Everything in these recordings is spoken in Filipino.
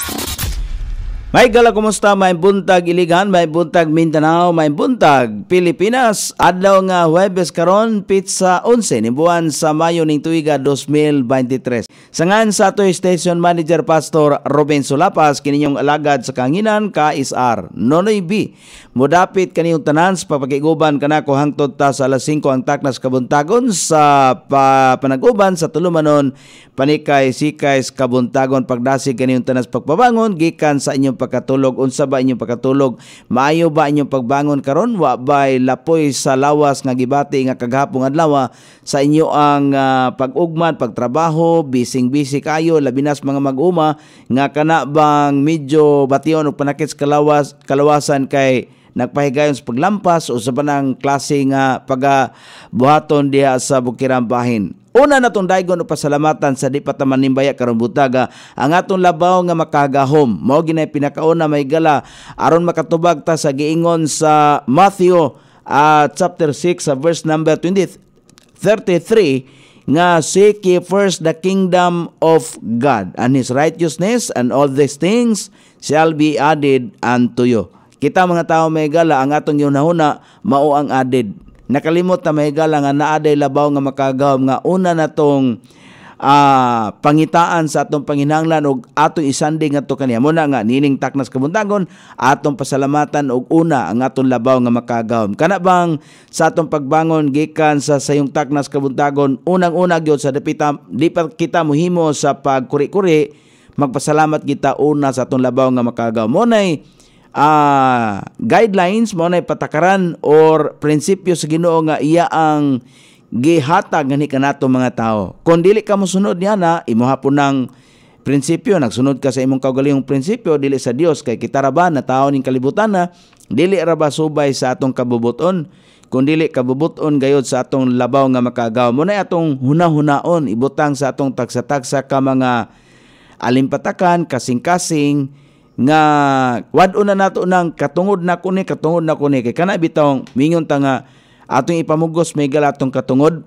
you May gala kumusta may buntag Iligan, may buntag Mindanao, may buntag Pilipinas. Adlaw nga Huwebes karon pizza 11 ni buwan sa Mayo ning tuiga 2023. Sangan sa ato station manager Pastor Robin Solapas kininyong alagad sa kanginan ka SR Nonoy B. Mudapit kaniyong tanan sa papakiguban kanako hangtod ta sa alas 5 ang taknas kabuntagon sa pa, panaguban sa tulumanon panikay sikay kabuntagon pagdasig kaniyong tanan pagpabangon gikan sa inyong pagkatulog unsa ba inyong pagkatulog maayo ba inyong pagbangon karon wa bay lapoy sa lawas nga gibati nga kagahapon adlaw ah, sa inyo ang uh, pag-ugman pagtrabaho bising-busy kayo labinas mga mag-uma nga kana bang medyo bation og panakit sa kalawas kalawasan kay nagpahigayon sa paglampas o sa banang klase nga pagbuhaton diha sa Bukirang Bahin. Una na tong daigon o pasalamatan sa di pataman nimbaya karumbutaga ang atong labaw nga makagahom. Mao ginay pinakauna may gala aron makatubag ta sa giingon sa Matthew uh, chapter 6 sa verse number 20 33 nga seek ye first the kingdom of God and his righteousness and all these things shall be added unto you. Kita mga tao may gala ang atong yunahuna mao ang added nakalimot na mahigala nga naaday labaw nga makagawm nga una na tong uh, pangitaan sa atong panginanglan og atong isandi nga to kaniya mo na nga nining taknas kabuntagon atong pasalamatan og una ang atong labaw nga makagawm kana bang sa atong pagbangon gikan sa sayong taknas kabuntagon unang-una gyud sa dipita lipat kita muhimo sa pagkuri-kuri magpasalamat kita una sa atong labaw nga makagawm mo nay uh, guidelines mao nay patakaran or prinsipyo sa Ginoo nga iya ang gihatag gani kanato mga tao. Kung dili ka mosunod niya na imuha po ng prinsipyo nagsunod ka sa imong kaugalingong prinsipyo dili sa Dios kay kita ra ba na tao ning kalibutan na dili ra ba subay sa atong kabubuton kung dili kabubuton gayod sa atong labaw nga makagaw mo na atong hunahunaon ibutang sa atong tagsa-tagsa ka mga alimpatakan kasing-kasing nga wad na nato nang katungod na kuni katungod na kuni kay kana bitong mingon ta nga atong ipamugos may galatong katungod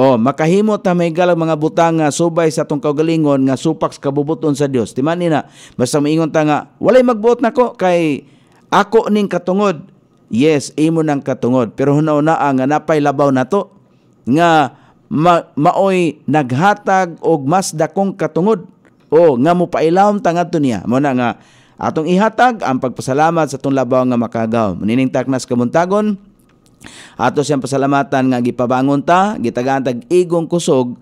Oh, makahimo ta may galag mga butang nga subay sa atong kaugalingon nga supaks kabubuton sa Dios. Timan nina, basta moingon ta nga walay magbuot nako kay ako ning katungod. Yes, imo nang katungod. Pero hunaw na ang ah, napay labaw nato nga ma maoy naghatag og mas dakong katungod o nga mo pailawom tangadto niya mo nga atong ihatag ang pagpasalamat sa tong labaw nga makagaw nining taknas kamuntagon ato siyang pasalamatan nga gipabangon ta gitagantag igong kusog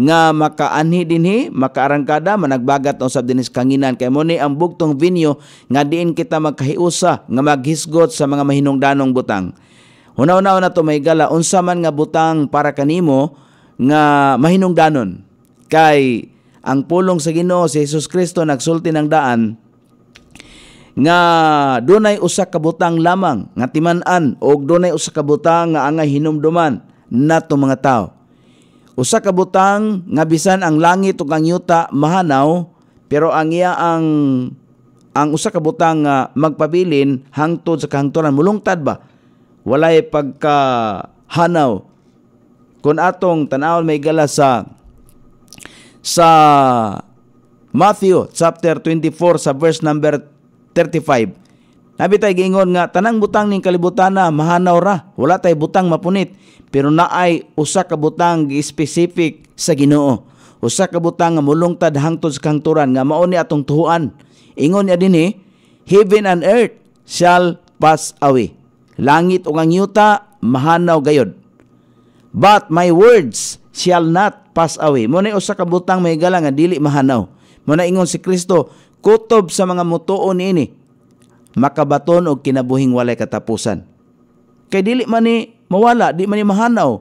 nga makaanhi dinhi makaarangkada managbagat usab dinis kanginan kay mo ni ang bugtong vinyo nga diin kita magkahiusa nga maghisgot sa mga mahinungdanong butang Una-una na to may gala unsa man nga butang para kanimo nga mahinungdanon kay ang pulong sa Ginoo si Hesus Kristo nagsulti ng daan nga dunay usa ka butang lamang nga timan-an og dunay usa ka butang nga angay hinumduman nato mga tao. Usa ka butang nga bisan ang langit ug ang yuta mahanaw pero ang iya ang ang usa ka butang nga magpabilin hangtod sa kahangturan mulungtad ba walay pagka hanaw kun atong tan-awon may gala sa sa Matthew chapter 24 sa verse number 35. Nabi tay giingon nga tanang butang ning kalibutan na mahanaw ra, wala tay butang mapunit, pero naay usa ka butang specific sa Ginoo. Usa ka butang nga mulungtad hangtod sa kangturan nga mao ni atong tuhuan. Ingon niya dinhi, heaven and earth shall pass away. Langit ug ang yuta mahanaw gayod. But my words shall not pass away. Muna usa ka butang may gala nga dili mahanaw. Muna ingon si Kristo, kutob sa mga mutuon ini makabaton og kinabuhing walay katapusan. Kay dili man ni mawala, di man ni mahanaw.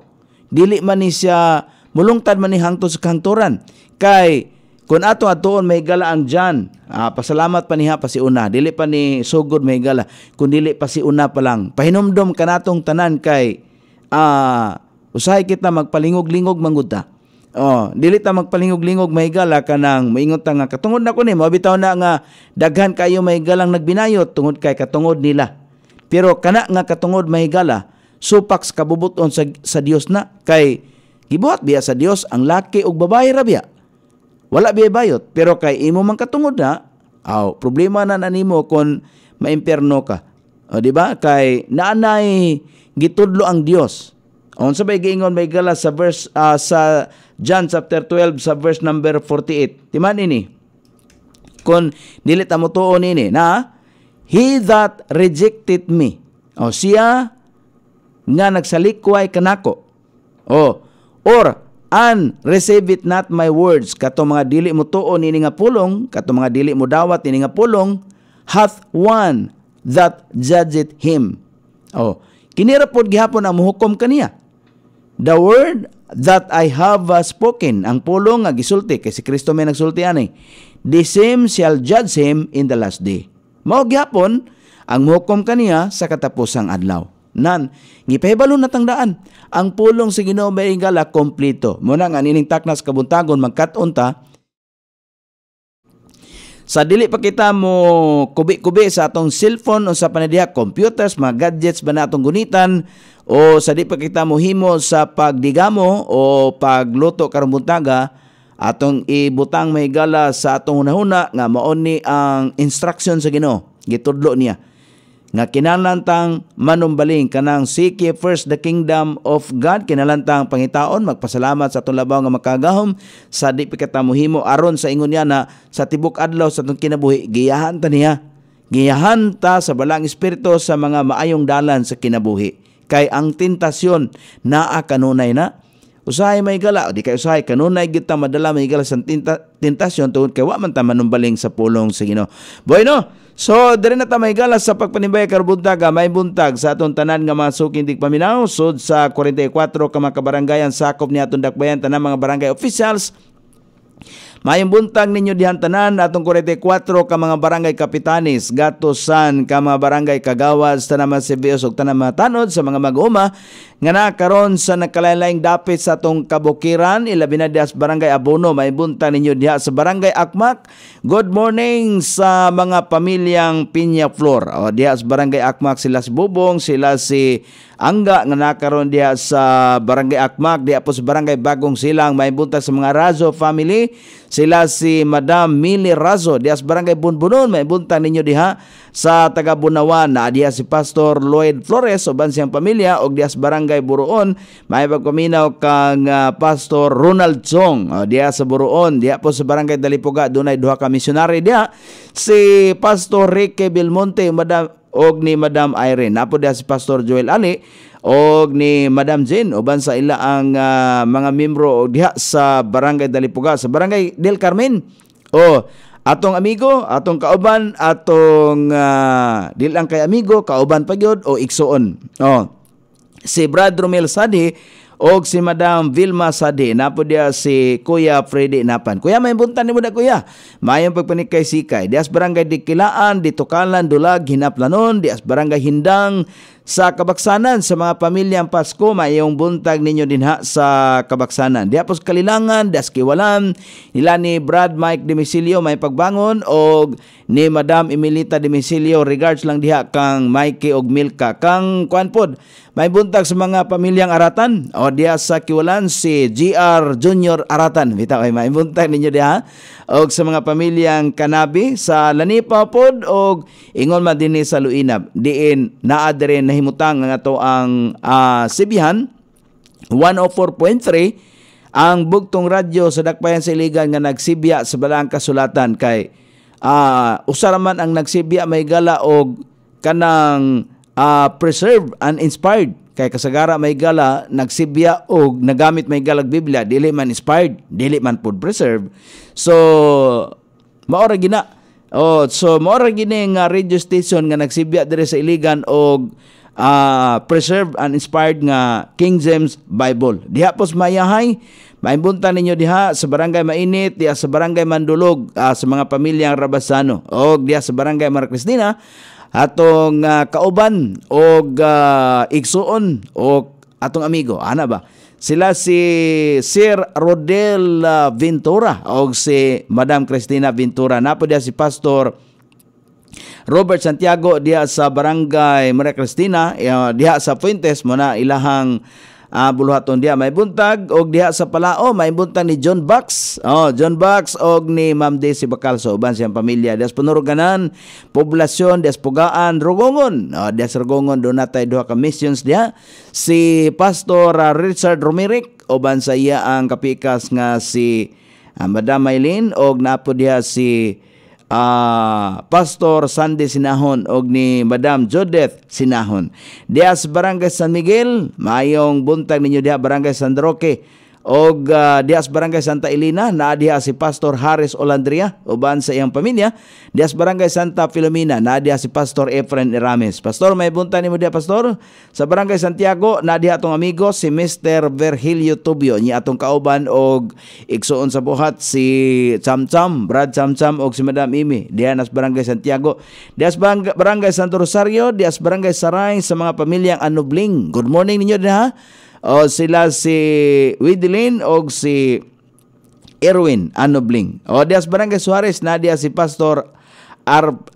Dili man ni siya mulungtad man ni hangtod sa kanturan. Kay kung ato atoon may gala ang John, ah, pasalamat pa niha pa si una, dili pa ni sugod may gala, kun dili pa si una pa lang. Pahinomdom kanatong tanan kay ah, usahay kita magpalingog-lingog manguta. Oh, dili ta magpalingog-lingog may gala ka nang maingon ta nga katungod na ko ni mabitaw na nga daghan kayo may galang nagbinayot tungod kay katungod nila. Pero kana nga katungod may gala supaks kabubuton sa, sa Dios na kay gibuhat biya sa Dios ang laki ug babae ra biya. Wala biya bayot pero kay imo man katungod na aw oh, problema na nanimo kon maimperno ka. O oh, di ba? Kay naanay gitudlo ang Dios. Unsa bay giingon may gala sa verse uh, sa John chapter 12 sa verse number 48. Timan ini. Kon dili ta mo tuon ini na he that rejected me. O siya nga nagsalikway kanako. O or an receive it not my words kato mga dili mo tuon ini nga pulong kato mga dili mo dawat ini nga pulong hath one that judgeth him oh kinira pod gihapon ang hukom kaniya the word that I have uh, spoken. Ang pulong nga gisulti kay si Kristo may nagsulti ani. The same shall judge him in the last day. Mao gyapon ang hukom kaniya sa katapusang adlaw. Nan, gipahibalo na tangdaan. Ang pulong si Ginoo may ingala kompleto. Muna nga nining taknas kabuntagon magkaton ta sa dili pa kita mo kubi-kubi sa atong cellphone o sa panadiha computers, mga gadgets ba na atong gunitan o sa di pa kita mo himo sa pagdigamo o pagluto karong atong ibutang may gala sa atong hunahuna nga maon ni ang instruction sa gino. Gitudlo niya nga kinalantang manumbaling kanang seek ye first the kingdom of God kinalantang pangitaon magpasalamat sa tulabaw nga makagahom sa di pikatamuhimo aron sa ingon niya na sa tibok adlaw sa tung kinabuhi giyahan ta niya giyahan ta sa balang espiritu sa mga maayong dalan sa kinabuhi kay ang tentasyon naa kanunay na usahay may gala di kay usahay kanunay gid ta madala may gala sa tinta, tentasyon tungod kay wa man ta manumbaling sa pulong sa Ginoo boy no So, diri na tamay galas sa pagpanimbay kar buntag ah, may buntag sa atong tanan nga mga suking dig paminaw sud sa 44 ka mga kabarangayan sakop ni atong dakbayan tanan mga barangay officials May buntag ninyo dihan tanan atong 44 ka mga barangay kapitanis, gatosan ka mga barangay kagawas tanama CBS ug mga tanod sa mga mag-uma nga na karon sa nakalaylaing dapit sa atong kabukiran ilabi na diha barangay Abono may maibunta ninyo diha sa barangay Akmak good morning sa mga pamilyang Pinya Flor o diha sa barangay Akmak sila si Bubong sila si Angga nga karon diha sa barangay Akmak diha po sa barangay Bagong Silang may maibunta sa mga Razo family sila si Madam Mili Razo diha sa barangay Bunbunon may maibunta ninyo diha sa taga Bunawan na diya si Pastor Lloyd Flores uban siyang pamilya og dias barangay Buruon may pagpaminaw kang uh, Pastor Ronald Song uh, diya sa Buruon diya po sa barangay Dalipuga dunay duha ka misyonary diya si Pastor Ricky Belmonte madam og ni Madam Irene napo diya si Pastor Joel Ali og ni Madam Jane uban sa ila ang uh, mga membro og diha sa Barangay Dalipuga sa Barangay Del Carmen. Oh, atong amigo, atong kauban, atong uh, ah, dilang kay amigo, kauban pa o igsuon. Oh. Si Brad Romel Sadi o si Madam Vilma Sade napo dia si Kuya Freddy Napan. Kuya may buntan ni da kuya. Mayong pagpanikay sikay. Dias barangay di kilaan, di Ditukalan, Dulag, Hinaplanon, Dias barangay Hindang, sa kabaksanan sa mga pamilyang Pasko mayong buntag ninyo dinha sa kabaksanan diapos kalilangan das kiwalan nila ni Brad Mike Demisilio may pagbangon og ni Madam Emilita Demisilio regards lang diha kang Mikey og Milka kang kuan may buntag sa mga pamilyang Aratan o diha sa kiwalan si GR Junior Aratan bitaw ay may buntag ninyo diha og sa mga pamilyang Kanabi sa Lanipa pod og ingon man dinhi sa Luinab diin naa dire nahimutang nga to ang uh, Sibihan 104.3 ang bugtong radyo sa dakbayan sa Iligan nga nagsibya sa Balang Kasulatan kay uh, ah, usaraman ang nagsibya may gala og kanang uh, ah, preserve and inspired kay kasagara may gala nagsibya og nagamit may galag Biblia dili man inspired dili man pud preserve so maora gina oh so maora gini nga radio station nga nagsibya dire sa Iligan og uh, preserved and inspired nga King James Bible. Diha pos mayahay, maimbunta ninyo diha sa barangay Mainit, diha sa barangay Mandulog, uh, sa mga pamilyang Rabasano, o diha sa barangay Mara Cristina, atong uh, kauban o uh, ah, igsuon o atong amigo, ana ba? Sila si Sir Rodel Ventura o si Madam Cristina Ventura. Napo diha si Pastor Robert Santiago diha sa barangay Maria Cristina uh, diha sa Fuentes mo na ilahang uh, buluhaton diha may buntag og diha sa Palao may buntag ni John Bax oh John Bax og ni Ma'am Daisy Bakal sa uban siyang pamilya des panuruganan poblasyon des pugaan Rugongon oh dias Rugongon do natay duha ka missions diha si Pastor ah, Richard Romerick uban sa iya ang kapikas nga si uh, Madam Maylin og napo diha si uh, Pastor Sandy Sinahon og ni Madam Judith Sinahon. Dias Barangay San Miguel, mayong buntag ninyo diha Barangay San Roque og uh, dias barangay Santa Elena naa diha si Pastor Harris Olandria uban sa iyang pamilya dias barangay Santa Filomena naa diha si Pastor Efren Rames Pastor may bunta nimo diha Pastor sa barangay Santiago naa diha atong amigo si Mr. Virgilio Tubio ni atong kauban og igsuon sa buhat si Chamcham Cham Brad Cham og si Madam Imi diha nas barangay Santiago dias barangay Santo Rosario dias barangay Saray sa mga pamilyang Anubling good morning ninyo diha o sila si Widilin o si Erwin Anobling. O dias Barangay Suarez na diya si Pastor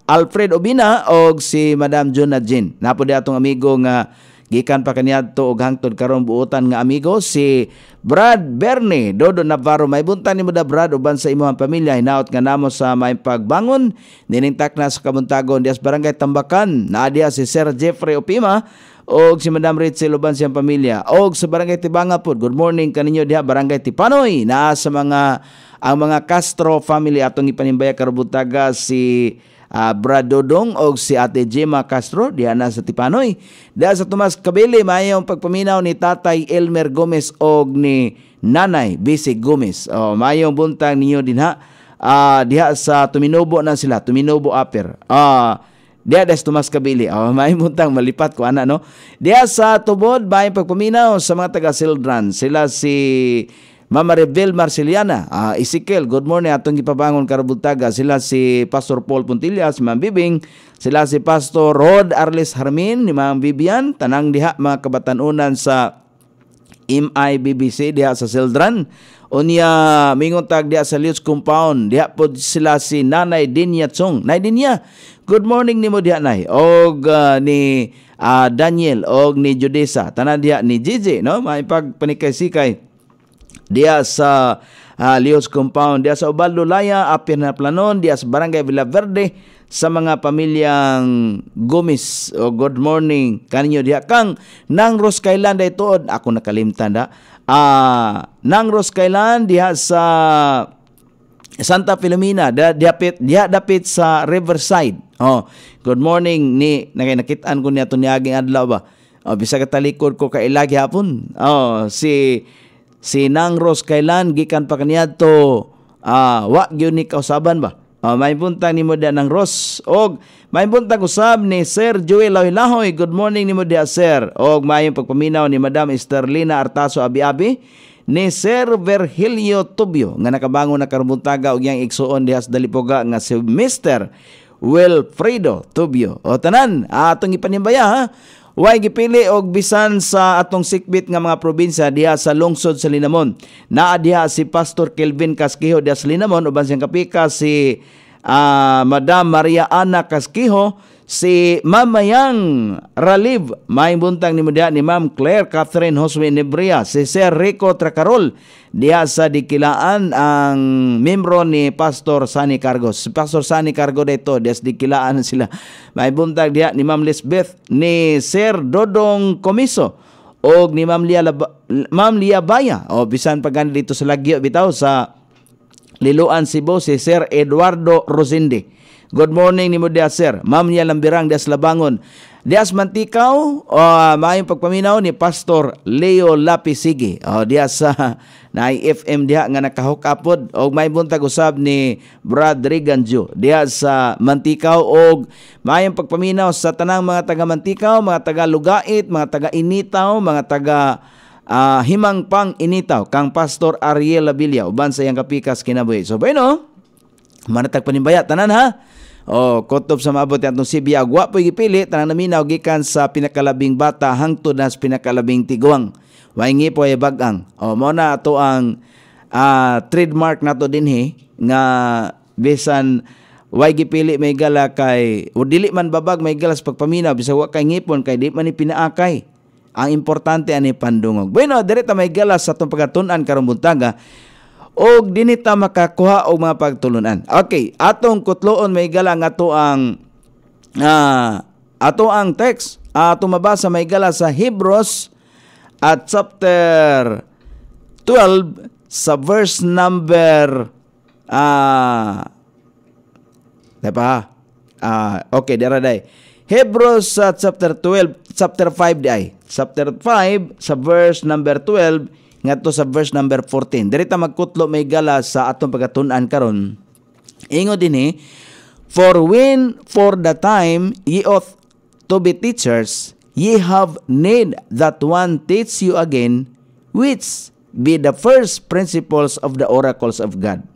Alfred Obina o si Madam Juna Jean. Napo di atong amigo nga gikan pa kaniadto og hangtod karon buutan nga amigo si Brad Berne Dodo Navarro may buntan ni da Brad uban sa imong pamilya hinaot nga namo sa may pagbangon nining takna sa kabuntagon dias barangay Tambakan naa si Sir Jeffrey Opima og si Madam Ritzel uban siyang pamilya og sa Barangay Tibanga pod good morning kaninyo diha Barangay Tipanoy na sa mga ang mga Castro family atong ipanimbaya karubutaga si uh, Brad Dodong o si Ate Gemma Castro diha na sa Tipanoy. Da sa Tomas Kabili, mayong pagpaminaw ni Tatay Elmer Gomez og ni Nanay Bisi Gomez. Oh, mayong buntag ninyo din ha. Uh, diha sa Tuminobo na sila, Tuminobo Upper. Ah, uh, Dia das tumas kabili. Oh, may muntang malipat ko ana no. Dia sa tubod may pagpuminaw sa mga taga Sildran. Sila si Mama Rebel Marceliana, uh, ah, Isikel, good morning atong gipabangon karabutaga. Sila si Pastor Paul Puntillas, Ma'am Bibing, sila si Pastor Rod Arles Harmin, ni Ma'am Bibian, tanang diha mga kabatanunan sa MIBBC diha sa Sildran. Unya mingon tag diha sa Lius Compound, diha pod sila si Nanay Dinya Tsong. Nay Dinya, Good morning ni mo nay og uh, ni uh, Daniel og ni Judesa tanan diha ni Gigi no may pagpanikay-sikay diha sa uh, Leos Compound, diya sa Ubaldo Laya, na Planon, diya sa Barangay Villa Verde, sa mga pamilyang Gomez o oh, good morning kaninyo diha kang nang Roskailan Kailan day tuod ako nakalimtan da ah uh, nang Roskailan Kailan diha sa Santa Filomena, da, dapit, dia dapit sa Riverside. Oh, good morning ni nakay nakitaan ko niya niaging adlaw ba. Oh, bisa ka ko kailagi hapon. Oh, si si Nang Ros kailan gikan pa kaniadto ah uh, wa gyud ni kausaban ba. Oh, may punta ni mo Nang Ros og may punta usab ni Sir Joel Lahoy Good morning ni mo Sir. Og mayong pagpaminaw ni Madam Esterlina Artaso Abi-abi ni Sir Virgilio Tubio nga nakabangon na karbuntaga og yang igsuon dihas dalipoga nga si Mr. Wilfredo Tubio. O tanan, atong ipanimbaya ha. Way gipili og bisan sa atong sikbit nga mga probinsya diha sa lungsod sa Linamon. Naa diha si Pastor Kelvin Casquijo diha sa Linamon uban siyang kapika si uh, Madam Maria Ana Casquijo si Mamayang Raliv, may buntang ni Mudia ni Ma'am Claire Catherine Josue Nebria, si Sir Rico Tracarol, diya sa dikilaan ang membro ni Pastor Sani Cargo. Si Pastor Sani Cargo dito, diya sa dikilaan sila. May buntang diya ni Ma'am Lisbeth, ni Sir Dodong Comiso, o ni Ma'am Lia, Laba, Ma'am Lia Baya. O, bisan pagkan dito sa Lagyo, bitaw sa Liloan Cebu, si Sir Eduardo Rosinde Good morning ni Mudya Sir. Ma'am niya Lambirang Dias Labangon. Dias Mantikaw, uh, maayong pagpaminaw ni Pastor Leo Lapisigi. O, uh, Dias uh, na FM diha nga nakahukapod. O may buntag usab ni Brad Riganjo. Dias sa uh, Mantikaw o maayong pagpaminaw sa tanang mga taga Mantikaw, mga taga Lugait, mga taga Initaw, mga taga uh, himang pang initaw kang Pastor Ariel Labilla uban sa iyang kapikas kinabuhi. So bueno, manatag panimbaya tanan ha. Oh, kotob sa maabot atong sibiya. Wa po gipili tanang naminaw gikan sa pinakalabing bata hangtod nas pinakalabing tiguang. Waingi po ay bagang. O oh, mao na ato ang uh, trademark nato dinhi nga bisan way gipili may gala kay o dili man babag may galas pagpaminaw bisag wa kay ngipon kay di man ni pinaakay. Ang importante ani pandungog. Bueno, direta may galas sa atong pagatunan karumbuntaga, o dinita makakuha og mga pagtulunan. Okay, atong kutloon may gala nga to ang uh, ato ang text uh, ah, tumabasa may gala sa Hebrews at chapter 12 sa verse number ah uh, pa uh, okay dira day Hebrews uh, chapter 12 chapter 5 day chapter 5 sa verse number 12 ngadto sa verse number 14 diri magkutlo may gala sa atong pagkatun-an karon ingon dinhi eh, for when for the time ye oath to be teachers ye have need that one teach you again which be the first principles of the oracles of God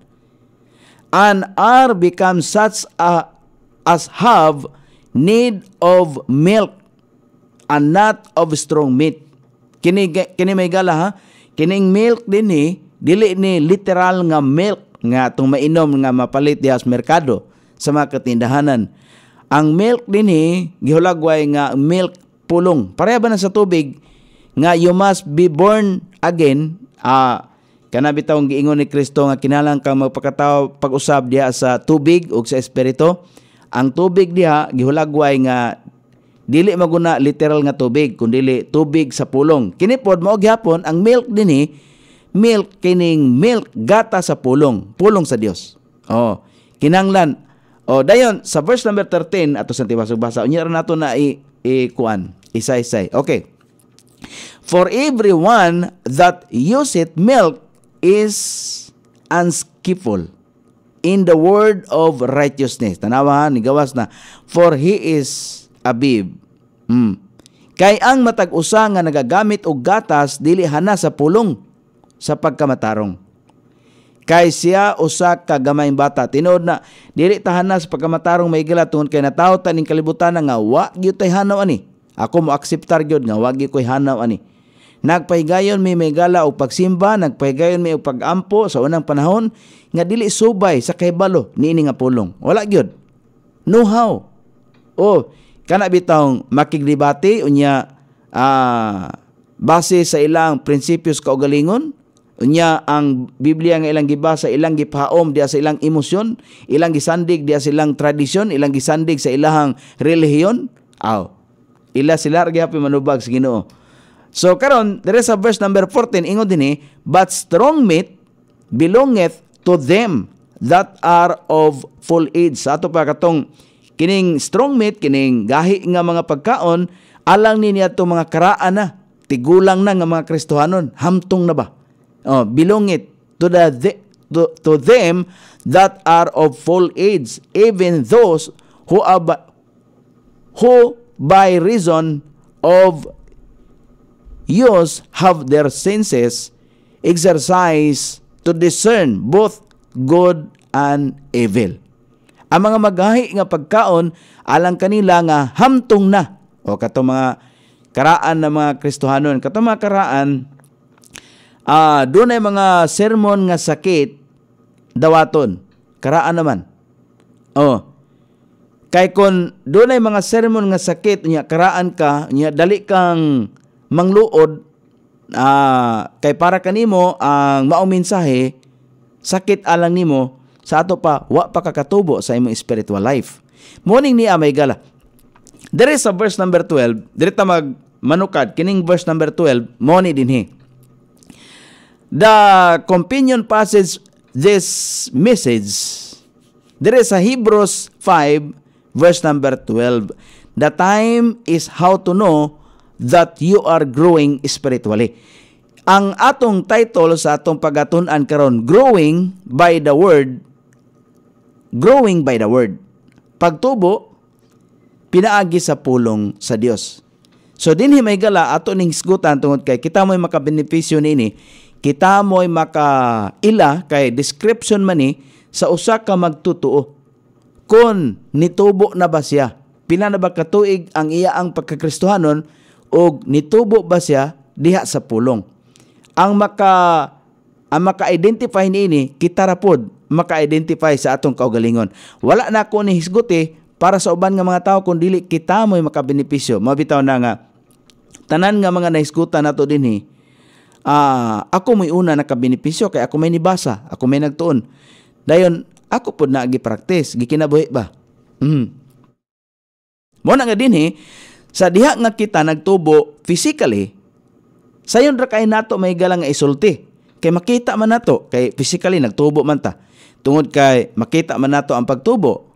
and are become such a, as have need of milk and not of strong meat. Kini, kini may gala ha? Kining milk din ni, eh, dili ni literal nga milk nga itong mainom nga mapalit diha sa merkado sa mga katindahanan. Ang milk din ni, eh, gihulagway nga milk pulong. Pareha ba na sa tubig nga you must be born again. Ah, kanabi taong giingon ni Kristo nga kinalang kang magpakatao pag-usab diha sa tubig ug sa espiritu. Ang tubig diha gihulagway nga dili maguna literal nga tubig kundi tubig sa pulong kini pod mao gyapon ang milk dinhi eh. milk kining milk gata sa pulong pulong sa Dios oh kinanglan oh dayon sa verse number 13 ato sa tibasog basa unya ra nato na i, i kuan isa isa okay for everyone that useth milk is unskillful in the word of righteousness tanawa ha nigawas na for he is abib. Mm. Kay ang matag-usa nga nagagamit og gatas dili hana sa pulong sa pagkamatarong. Kay siya usa ka gamayng bata tinuod na dili tahana sa pagkamatarong may gila tungod kay nataw taning kalibutan nga wa gyud tay hanaw ani. Ako mo akseptar gyud nga wa gyud koy hanaw ani. Nagpahigayon may may gala o pagsimba, nagpahigayon may pagampo sa unang panahon nga dili subay sa kaybalo ni ini nga pulong. Wala gyud. No how. Oh, Kana bitong makigdebate unya uh, base sa ilang prinsipyos kaugalingon unya ang Biblia nga ilang gibasa ilang gipahaom diha sa ilang emosyon ilang gisandig diha sa ilang tradisyon ilang gisandig sa ilang relihiyon aw ila sila gihapon manubag sa Ginoo so karon there is a verse number 14 ingon dinhi eh, but strong meat belongeth to them that are of full age sa ato pa katong Kining strong meat, kining gahi nga mga pagkaon, alang ni niya mga karaan na, tigulang na nga mga kristohanon, hamtong na ba? Oh, belong it to, the, to, to them that are of full age, even those who are who by reason of use have their senses exercised to discern both good and evil ang mga magahi nga pagkaon alang kanila nga hamtong na o kato mga karaan ng mga Kristohanon kato mga karaan uh, doon ay mga sermon nga sakit dawaton karaan naman oh kay kon doon ay mga sermon nga sakit nya karaan ka nya dali kang mangluod uh, kay para kanimo ang maumensahe sakit alang nimo sa ato pa wa pa kakatubo sa imong spiritual life. Morning ni amay gala. There is a verse number 12, diri mag manukad kining verse number 12, mo ni dinhi. The companion passage this message. There sa Hebrews 5 verse number 12. The time is how to know that you are growing spiritually. Ang atong title sa atong pagatunan karon, Growing by the Word growing by the word. Pagtubo, pinaagi sa pulong sa Dios. So din may gala ato ning isgutan tungod kay kita mo'y makabenepisyo nini, kita mo'y makaila kay description man ni sa usa ka magtutuo. Kon nitubo na ba siya? Pila na ba katuig ang iya ang pagkakristohanon o nitubo ba siya diha sa pulong? Ang maka ang maka-identify niini kita rapod maka-identify sa atong kaugalingon. Wala na ko ni hisguti eh, para sa uban nga mga tao kung dili kita mo'y makabenepisyo. Mabitaw na nga, tanan nga mga naiskuta nato dinhi, uh, eh, ah, ako mo'y una nakabenepisyo kay ako may nibasa, ako may nagtuon. Dayon, ako po na gipraktis, gikinabuhi ba? Mm. Mo na nga dinhi, eh, sa diha nga kita nagtubo physically, sayon ra kay nato may galang isulti kay makita man nato kay physically nagtubo man ta tungod kay makita man nato ang pagtubo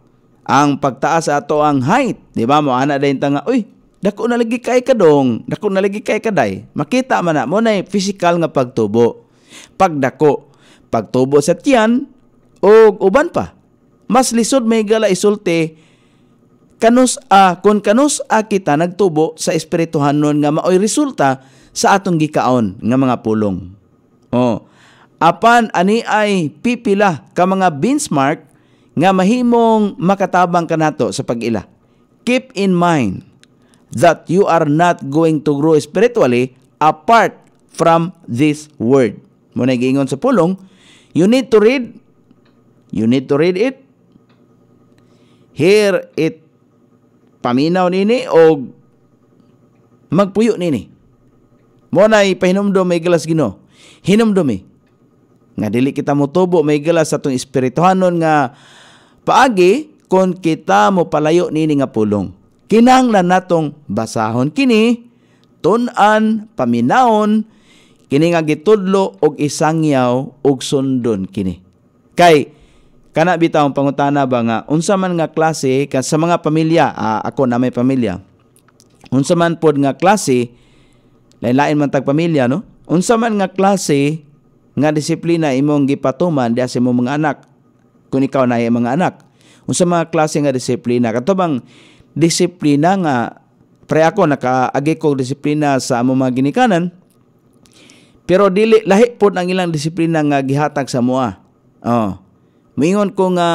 ang pagtaas ato ang height di ba mo ana dayon tanga uy dako na lagi kay kadong dako na lagi kay kaday makita man na mo nay physical nga pagtubo pagdako pagtubo sa tiyan o uban pa mas lisod may gala isulti kanus a kon kanus a kita nagtubo sa espirituhanon nga maoy resulta sa atong gikaon nga mga pulong oh apan ani ay pipila ka mga benchmark nga mahimong makatabang kanato sa pag-ila. Keep in mind that you are not going to grow spiritually apart from this word. Muna giingon sa pulong, you need to read, you need to read it, hear it, paminaw nini o magpuyo nini. Muna ay pahinumdom may galas gino. Hinumdom eh nga dili kita motubo may gala sa atong espirituhanon nga paagi kon kita mo palayo nini nga pulong kinanglan natong basahon kini tunan an paminaon kini nga gitudlo og isangyaw og sundon kini kay kana bitaw ang pangutana ba nga unsa man nga klase ka sa mga pamilya ah, ako na may pamilya unsa man pod nga klase lain-lain man tag pamilya no unsa man nga klase nga disiplina imong gipatuman diha sa imong mga anak kun ikaw na mga anak unsa mga klase nga disiplina katubang disiplina nga pre ako nakaagi ko disiplina sa among mga ginikanan pero dili lahi pud ang ilang disiplina nga gihatag sa moa oh moingon ko nga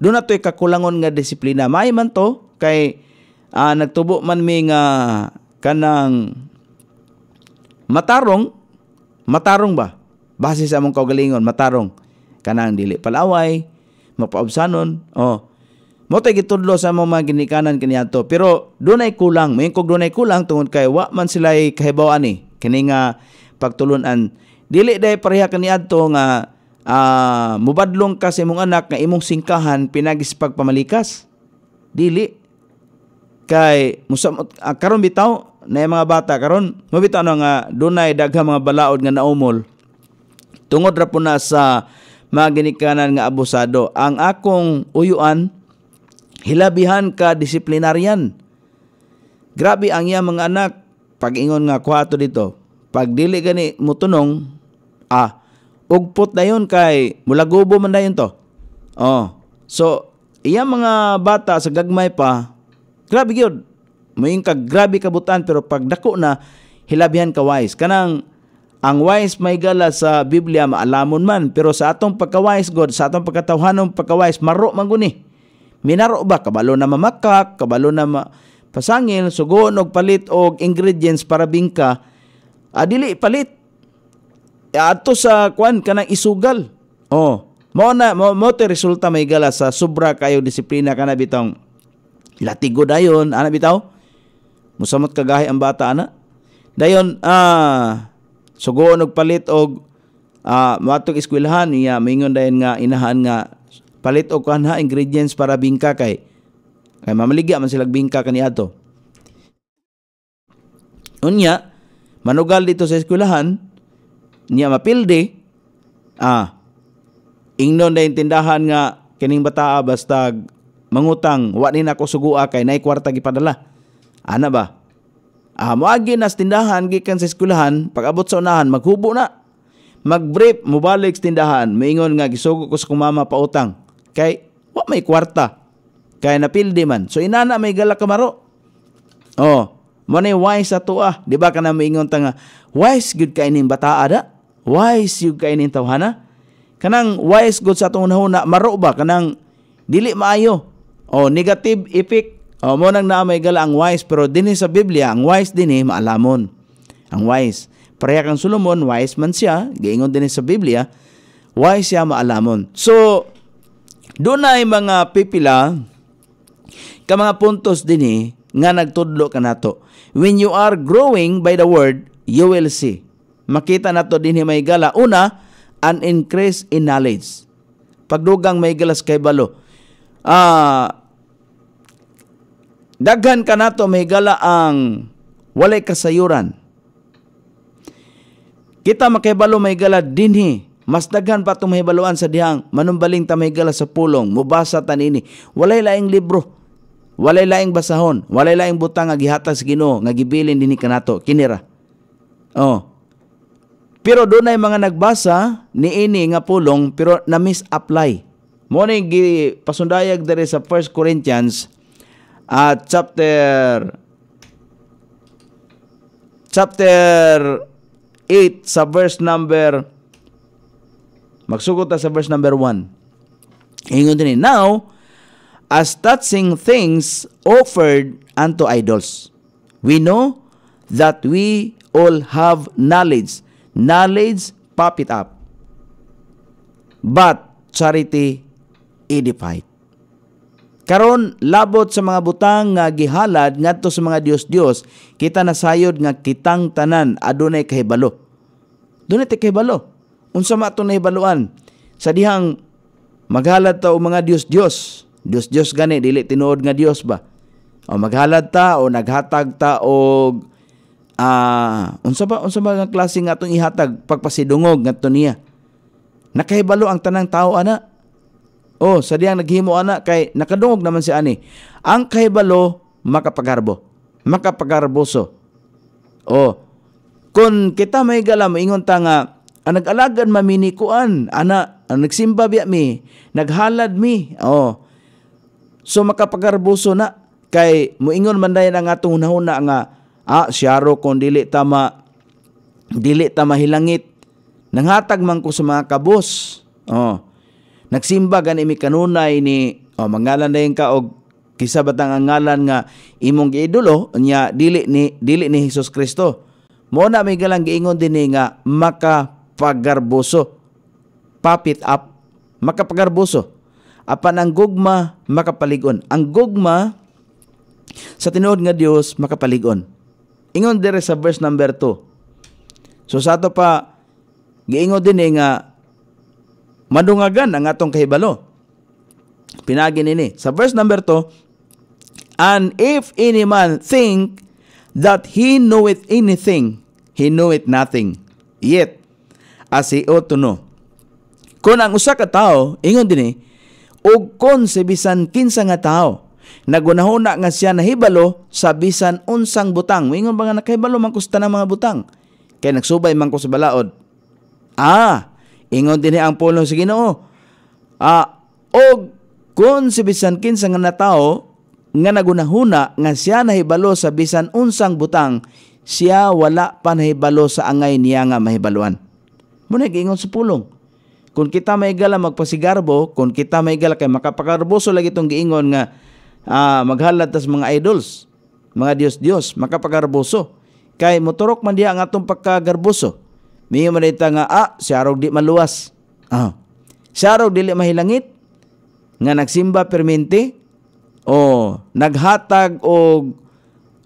do na to'y kakulangon nga disiplina may man to kay uh, nagtubo man mi nga kanang matarong matarong ba base sa among kaugalingon matarong kanang dili palaway mapaubsanon oh Motay gitudlo sa among mga ginikanan kaniadto pero dunay kulang may kog dunay kulang tungod kay wa man sila kahibawan ni kini nga pagtulunan dili day pareha kaniadto nga uh, mubadlong ka sa imong anak nga imong singkahan pinagispag pamalikas dili kay musamot uh, ah, karon bitaw na mga bata karon mabitaw na nga dunay daghang mga balaod nga naumol Tungod ra po na sa mga ginikanan nga abusado, ang akong uyuan, hilabihan ka disiplinaryan. Grabe ang iya mga anak, pag-ingon nga kuhato dito. Pag dili gani mo tunong, ah, ugpot na yun kay mulagubo man dayon to. Oh. So, iya mga bata sa gagmay pa, grabe gyud. Mayong kag grabe kabutan pero pag dako na hilabihan ka wise. Kanang ang wise may gala sa Biblia maalamon man pero sa atong pagkawise God sa atong pagkatawhanong pagkawise maro man guni. Minaro ba kabalo na mamakak, kabalo na ma pasangil sugon og palit og ingredients para bingka adili ah, palit ato ah, sa kwan kanang isugal. Oh, mo na mo, mo te resulta may gala sa sobra kayo disiplina kana bitong latigo dayon ana bitaw. Musamot kagahi ang bata ana. Dayon ah Sugo nagpalit og uh, ah, matog eskwelahan niya mingon dayon nga inahan nga palit og kanha ingredients para bingka kay kay mamaligya man sila bingka ato Unya manugal dito sa eskwelahan niya mapilde ah ingnon dayon tindahan nga kining bataa basta mangutang wa ni nako sugua kay nay kwarta gipadala. Ana ba? Ah, moagi na tindahan gikan sa eskwelahan, pag-abot sa unahan maghubo na. Magbrief mubalik sa tindahan, moingon nga gisugo ko sa kumama utang. Kay wa may kwarta. Kay napildi man. So inana may gala kamaro. Oh, mo na wise sa ah. Di ba ka na tanga, wise good ka ining bata da? Wise yung ka ining tawhana? Ah. Kanang wise good sa atong unahuna, maro ba? Kanang dili maayo. Oh, negative effect o mo nang naamay gala ang wise pero dinhi sa Biblia ang wise dinhi maalamon. Ang wise. Pareha kang Solomon, wise man siya, giingon dinhi sa Biblia, wise siya maalamon. So dunay mga pipila ka mga puntos dinhi nga nagtudlo kanato. When you are growing by the word, you will see. Makita nato dinhi may gala una an increase in knowledge. Pagdugang may galas kay balo. Ah, uh, Daghan ka nato may gala ang walay kasayuran. Kita makahibalo may gala dinhi. Mas daghan pa itong mahibaluan sa dihang manumbaling ta may gala sa pulong. Mubasa tanini. Walay laing libro. Walay laing basahon. Walay laing butang nga sa Ginoo nga gibilin dinhi kanato kinira. Oh. Pero dunay mga nagbasa ni ini nga pulong pero na misapply. Mo ni pasundayag dere sa 1 Corinthians at chapter chapter 8 sa verse number magsugod ta sa verse number 1 ingon din now as touching things offered unto idols we know that we all have knowledge knowledge pop it up but charity edified Karon labot sa mga butang nga gihalad ngadto sa mga Dios-Dios, kita nasayod nga kitang tanan adunay kahibalo. Dunay ti kahibalo. Unsa ma ato nahibaluan? Sa dihang maghalad ta o mga Dios-Dios. Dios-Dios gani dili tinuod nga Dios ba? O maghalad ta o naghatag ta og uh, unsa ba unsa ba nga klase nga atong ihatag pagpasidungog ngadto niya? Nakahibalo ang tanang tao ana Oh, sa diyang naghimo ana kay nakadungog naman si ani. Ang kahibalo makapagarbo, makapagarboso. Oh, kun kita may galam ingon ta nga ang ah, nag-alagan mamini kuan ana ang nagsimba biya mi, naghalad mi. Oh. So makapagarboso na kay muingon man dayon ang atong hunahuna nga ah siyaro kon dili tama dili tama hilangit nanghatag man ko sa mga kabos. Oh. Nagsimba gani mi kanunay ni o oh, mangalan dayon ka og kisa batang ang ngalan nga imong giidolo nya dili ni dili ni Hesus Kristo. Mo na may galang giingon din nga makapagarboso. Papit up makapagarboso. Apan ang gugma makapaligon. Ang gugma sa tinuod nga Dios makapaligon. Ingon dire sa verse number 2. So sa ato pa giingon din nga madungagan ang atong kahibalo. Pinagi nini. Sa verse number 2, And if any man think that he knoweth anything, he knoweth nothing. Yet, as he ought to know. Kung ang usa ka tao, ingon din eh, og kon sa bisan kinsa nga tao, nagunahuna nga siya nahibalo sa bisan unsang butang. Ingon ba nga nakahibalo man kusta ng mga butang? Kaya nagsubay man ko sa balaod. Ah, Ingon dinhi ang puno sa Ginoo. Ah, og kung si bisan kinsa nga natao nga nagunahuna nga siya nahibalo sa bisan unsang butang, siya wala pa nahibalo sa angay niya nga mahibaluan. Muna ingon sa pulong. Kung kita may gala magpasigarbo, kung kita may gala kay makapagarboso lagi itong giingon nga ah, maghalad tas mga idols, mga Dios-Dios, makapagarboso. Kay motorok man diya ang atong pagkagarboso. Miyo manita nga, ah, si Arog di maluwas. Ah. si Arog di mahilangit. Nga nagsimba permente. O, naghatag o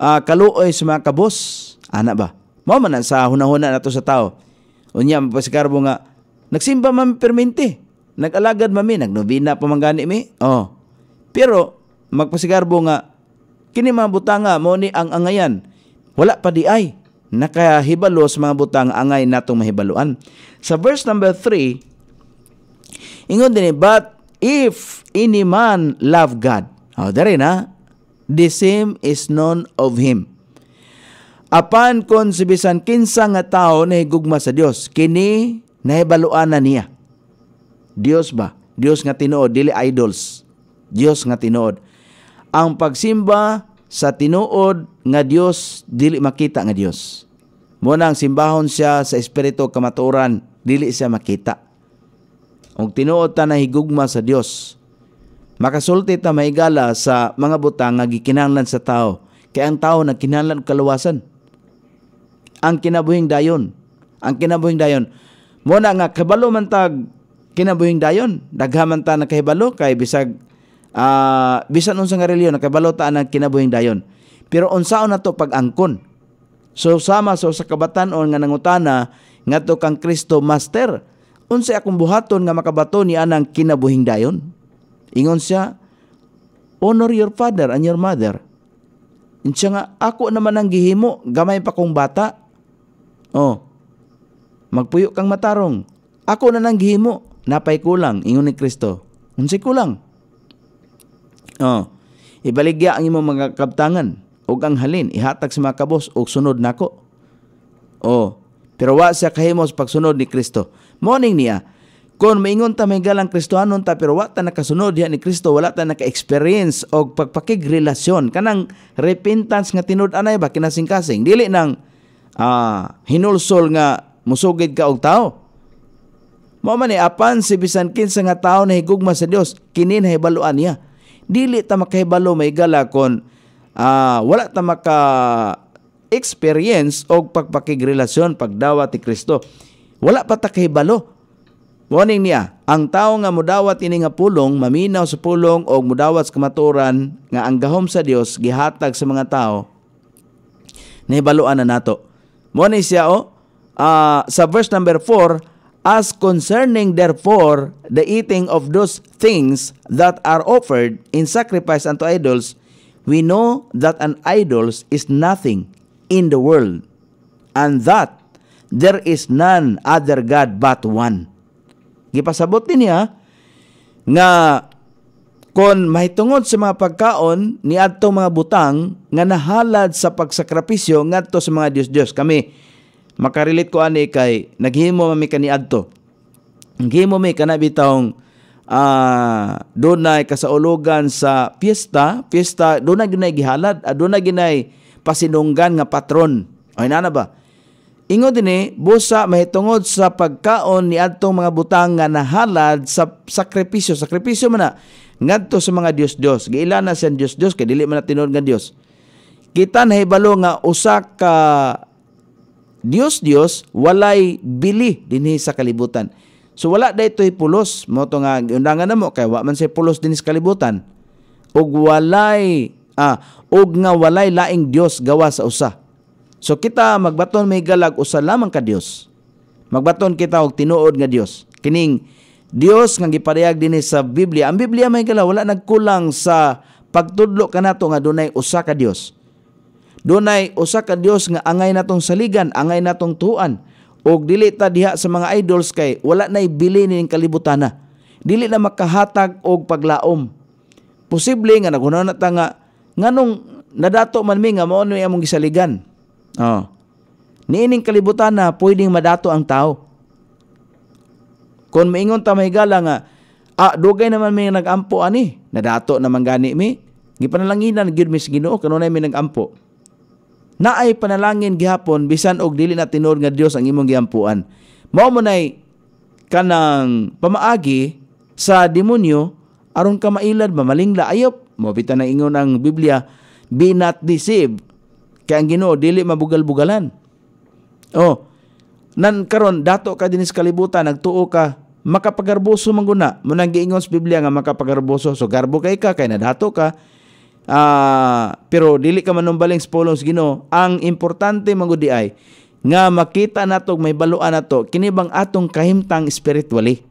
uh, kaluoy sa mga kabos. Ana ba? Mao man sa hunahuna nato sa tao. Unya mapasikarbo nga nagsimba man permente. Nagalagad mami, nagnobina pa man mi. Oh. Pero magpasigarbo nga kini mga butanga mo ni ang angayan. Wala pa di ay nakahibalo sa mga butang angay natong mahibaluan. Sa verse number 3, ingon din, but if any man love God, oh, dari na, the same is known of him. Apan kon sibisan kinsa nga tao na higugma sa Dios, kini nahibaluan na niya. Dios ba? Dios nga tinuod, dili idols. Dios nga tinuod. Ang pagsimba sa tinuod nga Dios dili makita nga Dios. Mo nang simbahon siya sa espiritu kamaturan dili siya makita. Ug tinuod ta higugma sa Dios. Makasulti ta maigala sa mga butang nga gikinahanglan sa tao kay ang tao nagkinahanglan kaluwasan. Ang kinabuhing dayon, ang kinabuhing dayon. Mo na nga kabalo man tag kinabuhing dayon, daghaman ta nakahibalo kay bisag uh, bisan unsa nga reliyon nakabalota ang kinabuhing dayon. Pero unsaon na to pag-angkon. So sama so sa kabatan-on nga nangutana nga to kang Kristo Master, unsay akong buhaton nga makabato ni anang kinabuhing dayon? Ingon siya, honor your father and your mother. And nga, ako naman ang gihimo, gamay pa kong bata. Oh, magpuyo kang matarong. Ako na nang gihimo, napay kulang, ingon ni Kristo. Unsay kulang? Oh. Ibaligya ang imong mga kaptangan o ang halin ihatag sa mga kabos o sunod nako. Oh. Pero wa siya kahimos pagsunod ni Kristo. Morning niya, kung maingon ta may galang Kristohanon ta pero wa ta nakasunod niya ni Kristo wala ta naka-experience og pagpakigrelasyon kanang repentance nga tinud-anay ba kinasing-kasing dili nang ah, hinulsol nga musugid ka og tao. Mo man ni apan si bisan kinsa nga tao na higugma sa Dios kini nahibaluan niya dili ta makahibalo may gala kon uh, wala ta maka experience og pagpakigrelasyon pagdawat ni Kristo. Wala pa ta kahibalo. Warning niya, ang tao nga mudawat ini nga pulong maminaw sa pulong og mudawat sa kamaturan nga ang gahom sa Dios gihatag sa mga tao. Nahibaluan na nato. Mo siya o oh, uh, sa verse number 4 As concerning therefore the eating of those things that are offered in sacrifice unto idols, we know that an idol is nothing in the world, and that there is none other God but one. Gipasabot din niya nga kon mahitungod sa mga pagkaon ni adto mga butang nga nahalad sa pagsakrapisyo ngadto sa mga Dios Dios kami makarelate ko ani kay naghimo mami kani adto naghimo mi kana bitawng uh, ah, dunay kasaulogan sa piyesta piyesta dunay ginay gihalad adunay ah, ginay pasinunggan nga patron ay nana ba Ingo dinhi eh, busa mahitungod sa pagkaon ni adtong mga butang nga nahalad sa sakripisyo sakripisyo man na ngadto sa mga Dios Dios giila na sa Dios Dios kay dili man tinud nga Dios kita nahibalo nga usa ka Dios Dios walay bili dinhi sa kalibutan. So wala daytoy pulos mo to nga undangan namo kay wa man say pulos dinhi sa kalibutan. Og walay ah ug nga walay laing Dios gawa sa usa. So kita magbaton may galag usa lamang ka Dios. Magbaton kita og tinuod nga Dios. Kining Dios nga gipadayag dinhi sa Biblia. Ang Biblia may galaw wala nagkulang sa pagtudlo kanato nga dunay usa ka Dios. Dunay usa ka Dios nga angay natong saligan, angay natong tuan. Og dili ta diha sa mga idols kay wala nay bili ning kalibutana. Dili na makahatag og paglaom. Posible nga naghunaw na ta nga nganong nadato man mi nga mao ni among gisaligan. Oh. Niining kalibutan na pwedeng madato ang tao. Kon maingon ta mahigala nga ah, dugay naman may nagampo ani, nadato naman gani mi. Gipanalanginan gyud mis Ginoo kanunay mi nagampo naay panalangin gihapon bisan og dili na tinuod nga Dios ang imong giampuan. Mao man ay kanang pamaagi sa demonyo aron ka mailad mamalingla ayop mo bitan na ingon ang Biblia be not deceived kay ang Ginoo dili mabugal-bugalan. Oh, nan karon dato ka dinis kalibutan nagtuo ka makapagarboso man guna mo nang giingon sa Biblia nga makapagarboso so garbo kay ka kay nadato ka Uh, pero dili ka man numbaling spolong sa Ginoo. Ang importante magudi ay nga makita nato may baluan nato kinibang atong kahimtang spiritually.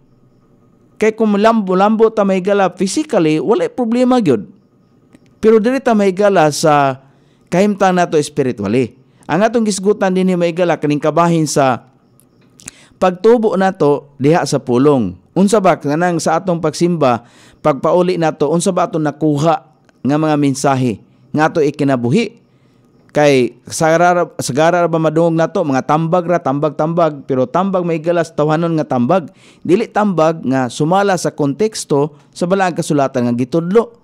Kay kung lambo-lambo ta may gala physically, wala problema gyud. Pero dili ta may gala sa kahimtang nato spiritually. Ang atong gisgutan dinhi may gala kaning kabahin sa pagtubo nato diha sa pulong. Unsa ba kanang sa atong pagsimba, pagpauli nato, unsa ba atong nakuha nga mga mensahe nga to ikinabuhi kay sagara sagara ba madungog nato mga tambag ra tambag tambag pero tambag may galas tawhanon nga tambag dili tambag nga sumala sa konteksto sa balaang kasulatan nga gitudlo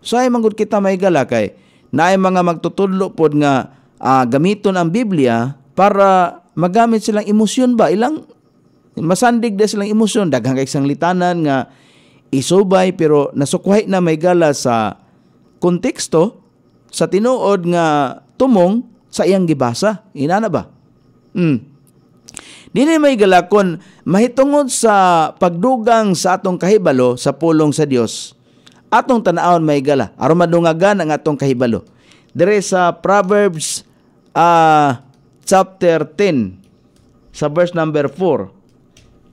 so ay mangud kita may gala kay naay mga magtutudlo pod nga uh, gamiton ang Biblia para magamit silang emosyon ba ilang masandig da silang emosyon daghang kay sang litanan nga isubay pero nasukuhay na may gala sa konteksto sa tinuod nga tumong sa iyang gibasa. Inana ba? Hmm. Dili may galakon mahitungod sa pagdugang sa atong kahibalo sa pulong sa Dios. Atong tanawon may gala aron madungagan ang atong kahibalo. Dire sa Proverbs uh, chapter 10 sa verse number 4.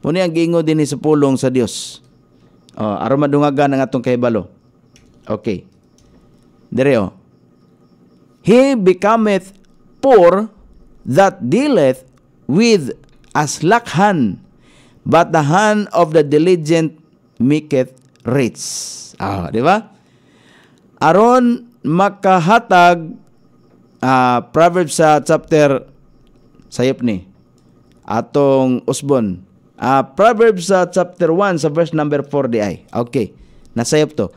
Muna ang gingo din sa pulong sa Dios. Oh, aron madungagan ang atong kahibalo. Okay. Dereo. He becometh poor that dealeth with a slack hand, but the hand of the diligent maketh rich. Ah, di ba? Aron makahatag uh, Proverbs sa chapter sayop ni atong usbon. Uh, Proverbs sa chapter 1 sa verse number 4 di ay. Okay. Nasayop to.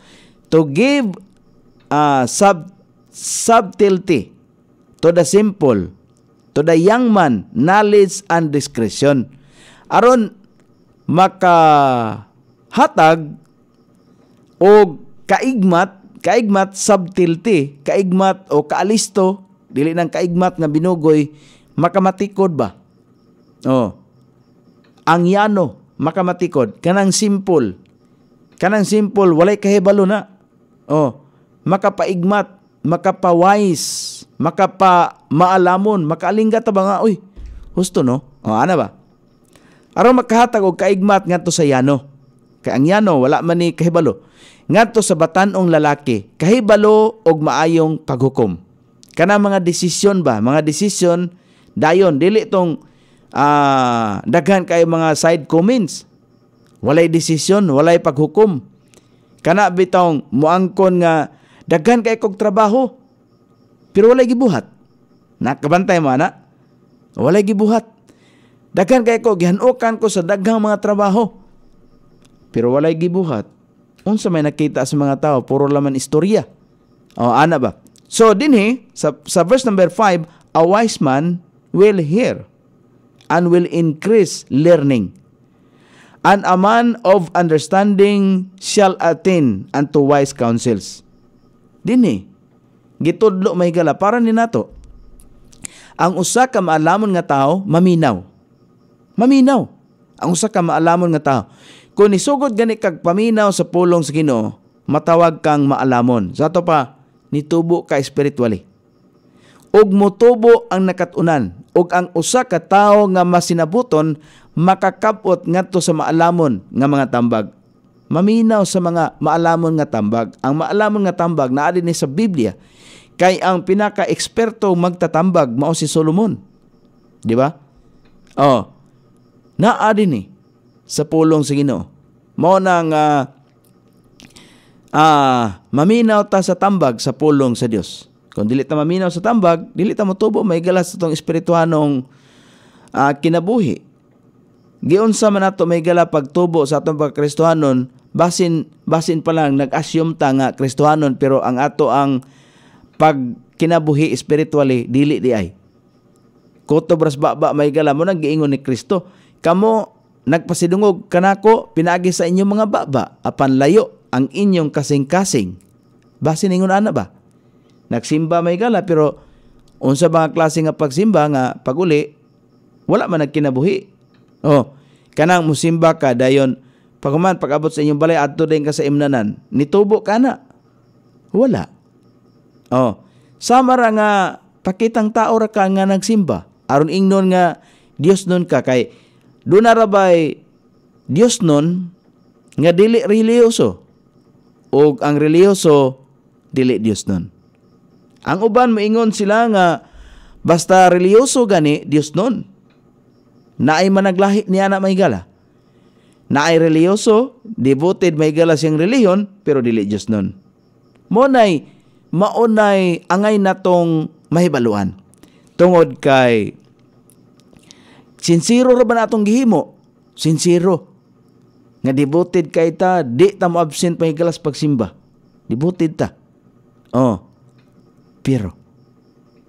To give uh, sub, subtlety to the simple to the young man knowledge and discretion aron makahatag og kaigmat kaigmat subtlety kaigmat o kaalisto dili nang kaigmat nga binugoy makamatikod ba oh ang yano makamatikod kanang simple kanang simple walay kahibalo na oh makapaigmat, makapawais, makapa maalamon, makaalingga ta ba nga? Uy, husto no? O ana ba? Aron makahatag og kaigmat ngadto sa yano. Kay ang yano wala man ni kahibalo. Ngadto sa batan-ong lalaki, kahibalo og maayong paghukom. Kana mga desisyon ba? Mga desisyon dayon dili tong uh, daghan kay mga side comments. Walay desisyon, walay paghukom. Kana bitong muangkon nga Daghan kay kog trabaho. Pero walay gibuhat. Nakabantay mo ana. Walay gibuhat. Daghan kay ko gihanokan ko sa daghang mga trabaho. Pero walay gibuhat. Unsa may nakita sa mga tao, puro laman istorya. O ana ba? So dinhi sa, sa verse number 5, a wise man will hear and will increase learning. And a man of understanding shall attain unto wise counsels dini. gitudlo may gala para ni nato ang usa ka maalamon nga tao maminaw maminaw ang usa ka maalamon nga tao kung isugod gani kag paminaw sa pulong sa Ginoo matawag kang maalamon sa ato pa nitubo ka spiritually Og motubo ang nakatunan Og ang usa ka tawo nga masinabuton makakabot ngadto sa maalamon nga mga tambag maminaw sa mga maalamon nga tambag. Ang maalamon nga tambag naa dinhi sa Biblia kay ang pinaka-eksperto magtatambag mao si Solomon. Di ba? Oh. Naa dinhi sa pulong sa Ginoo. Mao nang uh, ah, uh, maminaw ta sa tambag sa pulong sa Dios. Kung dili ta maminaw sa tambag, dili ta motubo may galas itong espirituhanong uh, kinabuhi. Giunsa man nato may gala pagtubo sa atong pagkristohanon basin basin pa lang nag-assume ta nga Kristohanon pero ang ato ang pag kinabuhi spiritually dili di ay. Koto bras baba may gala mo nang giingon ni Kristo. Kamo nagpasidungog kanako pinagi sa inyong mga baba apan layo ang inyong kasing-kasing. Basin ingon ana ba? Nagsimba may gala pero unsa ba klase nga pagsimba nga paguli wala man nagkinabuhi. Oh, kanang musimba ka dayon Paguman, pag-abot sa inyong balay, adto din ka sa imnanan. Nitubo ka na. Wala. Oh. Sama ra nga, pakitang tao ra ka nga nagsimba. Aron ingnon nga, Dios nun ka. Kay, doon na rabay, Dios nun, nga dili reliyoso. O ang reliyoso, dili Dios nun. Ang uban maingon sila nga, basta reliyoso gani, Dios nun. Naay managlahi niya na may gala na ay reliyoso, devoted may gala siyang reliyon, pero dili Diyos nun. Monay, maunay angay natong mahibaluan. Tungod kay sinsiro ra ba natong gihimo? Sinsiro. Nga devoted kay ta, di ta mo absent may galas pagsimba. Devoted ta. Oh. Pero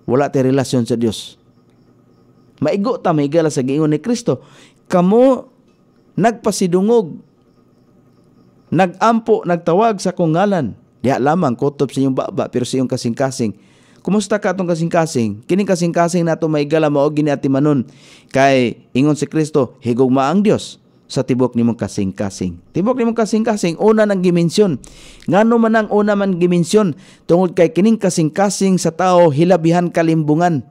wala tay relasyon sa Dios. Maigo ta may galas sa giingon ni Kristo. Kamo nagpasidungog, nagampo, nagtawag sa kong ngalan. Diya lamang, kotob sa iyong baba, pero sa iyong kasing-kasing. Kumusta ka itong kasing-kasing? Kining kasing-kasing nato may gala mao gini ati manon. Kay ingon si Kristo, higugma ang Dios sa tibok ni mong kasing-kasing. Tibok ni mong kasing-kasing, una nang dimensyon. Ngano man ang una man dimensyon tungod kay kining kasing-kasing sa tao hilabihan kalimbungan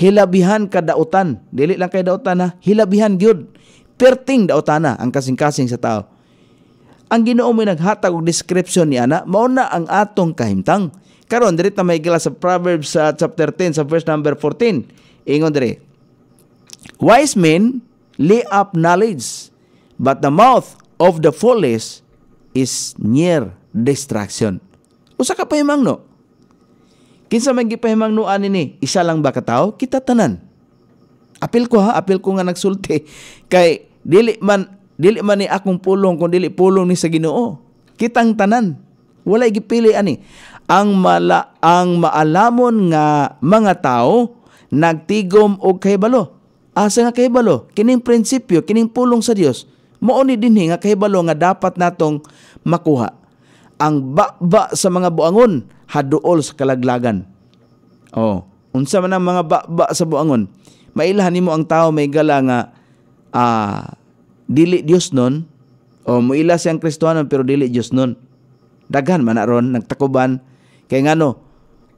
hilabihan kadautan dili lang kay dautan ha hilabihan gyud perting daotana ang kasing-kasing sa tao. Ang Ginoo mo naghatag og description ni ana mao na ang atong kahimtang. Karon diri ta maigala sa Proverbs uh, chapter 10 sa verse number 14. Ingon diri. Wise men lay up knowledge, but the mouth of the foolish is near distraction. Usa ka pahimang no? Kinsa man gipahimang no ani ni, isa lang ba ka tao? Kita tanan. Apil ko ha, apil ko nga nagsulti kay Dili man dili man ni akong pulong kung dili pulong ni sa Ginoo. Kitang tanan. Wala gipili ani. Ang mala ang maalamon nga mga tao nagtigom og kahibalo. Asa nga kahibalo? Kining prinsipyo, kining pulong sa Dios. Mao ni dinhi nga kahibalo nga dapat natong makuha. Ang baba sa mga buangon haduol sa kalaglagan. Oh, unsa man ang mga baba sa buangon? Mailahan nimo ang tao may gala nga ah, dili Dios nun, o muila siyang Kristohanon pero dili Dios nun. Daghan man aron nagtakuban kay ngano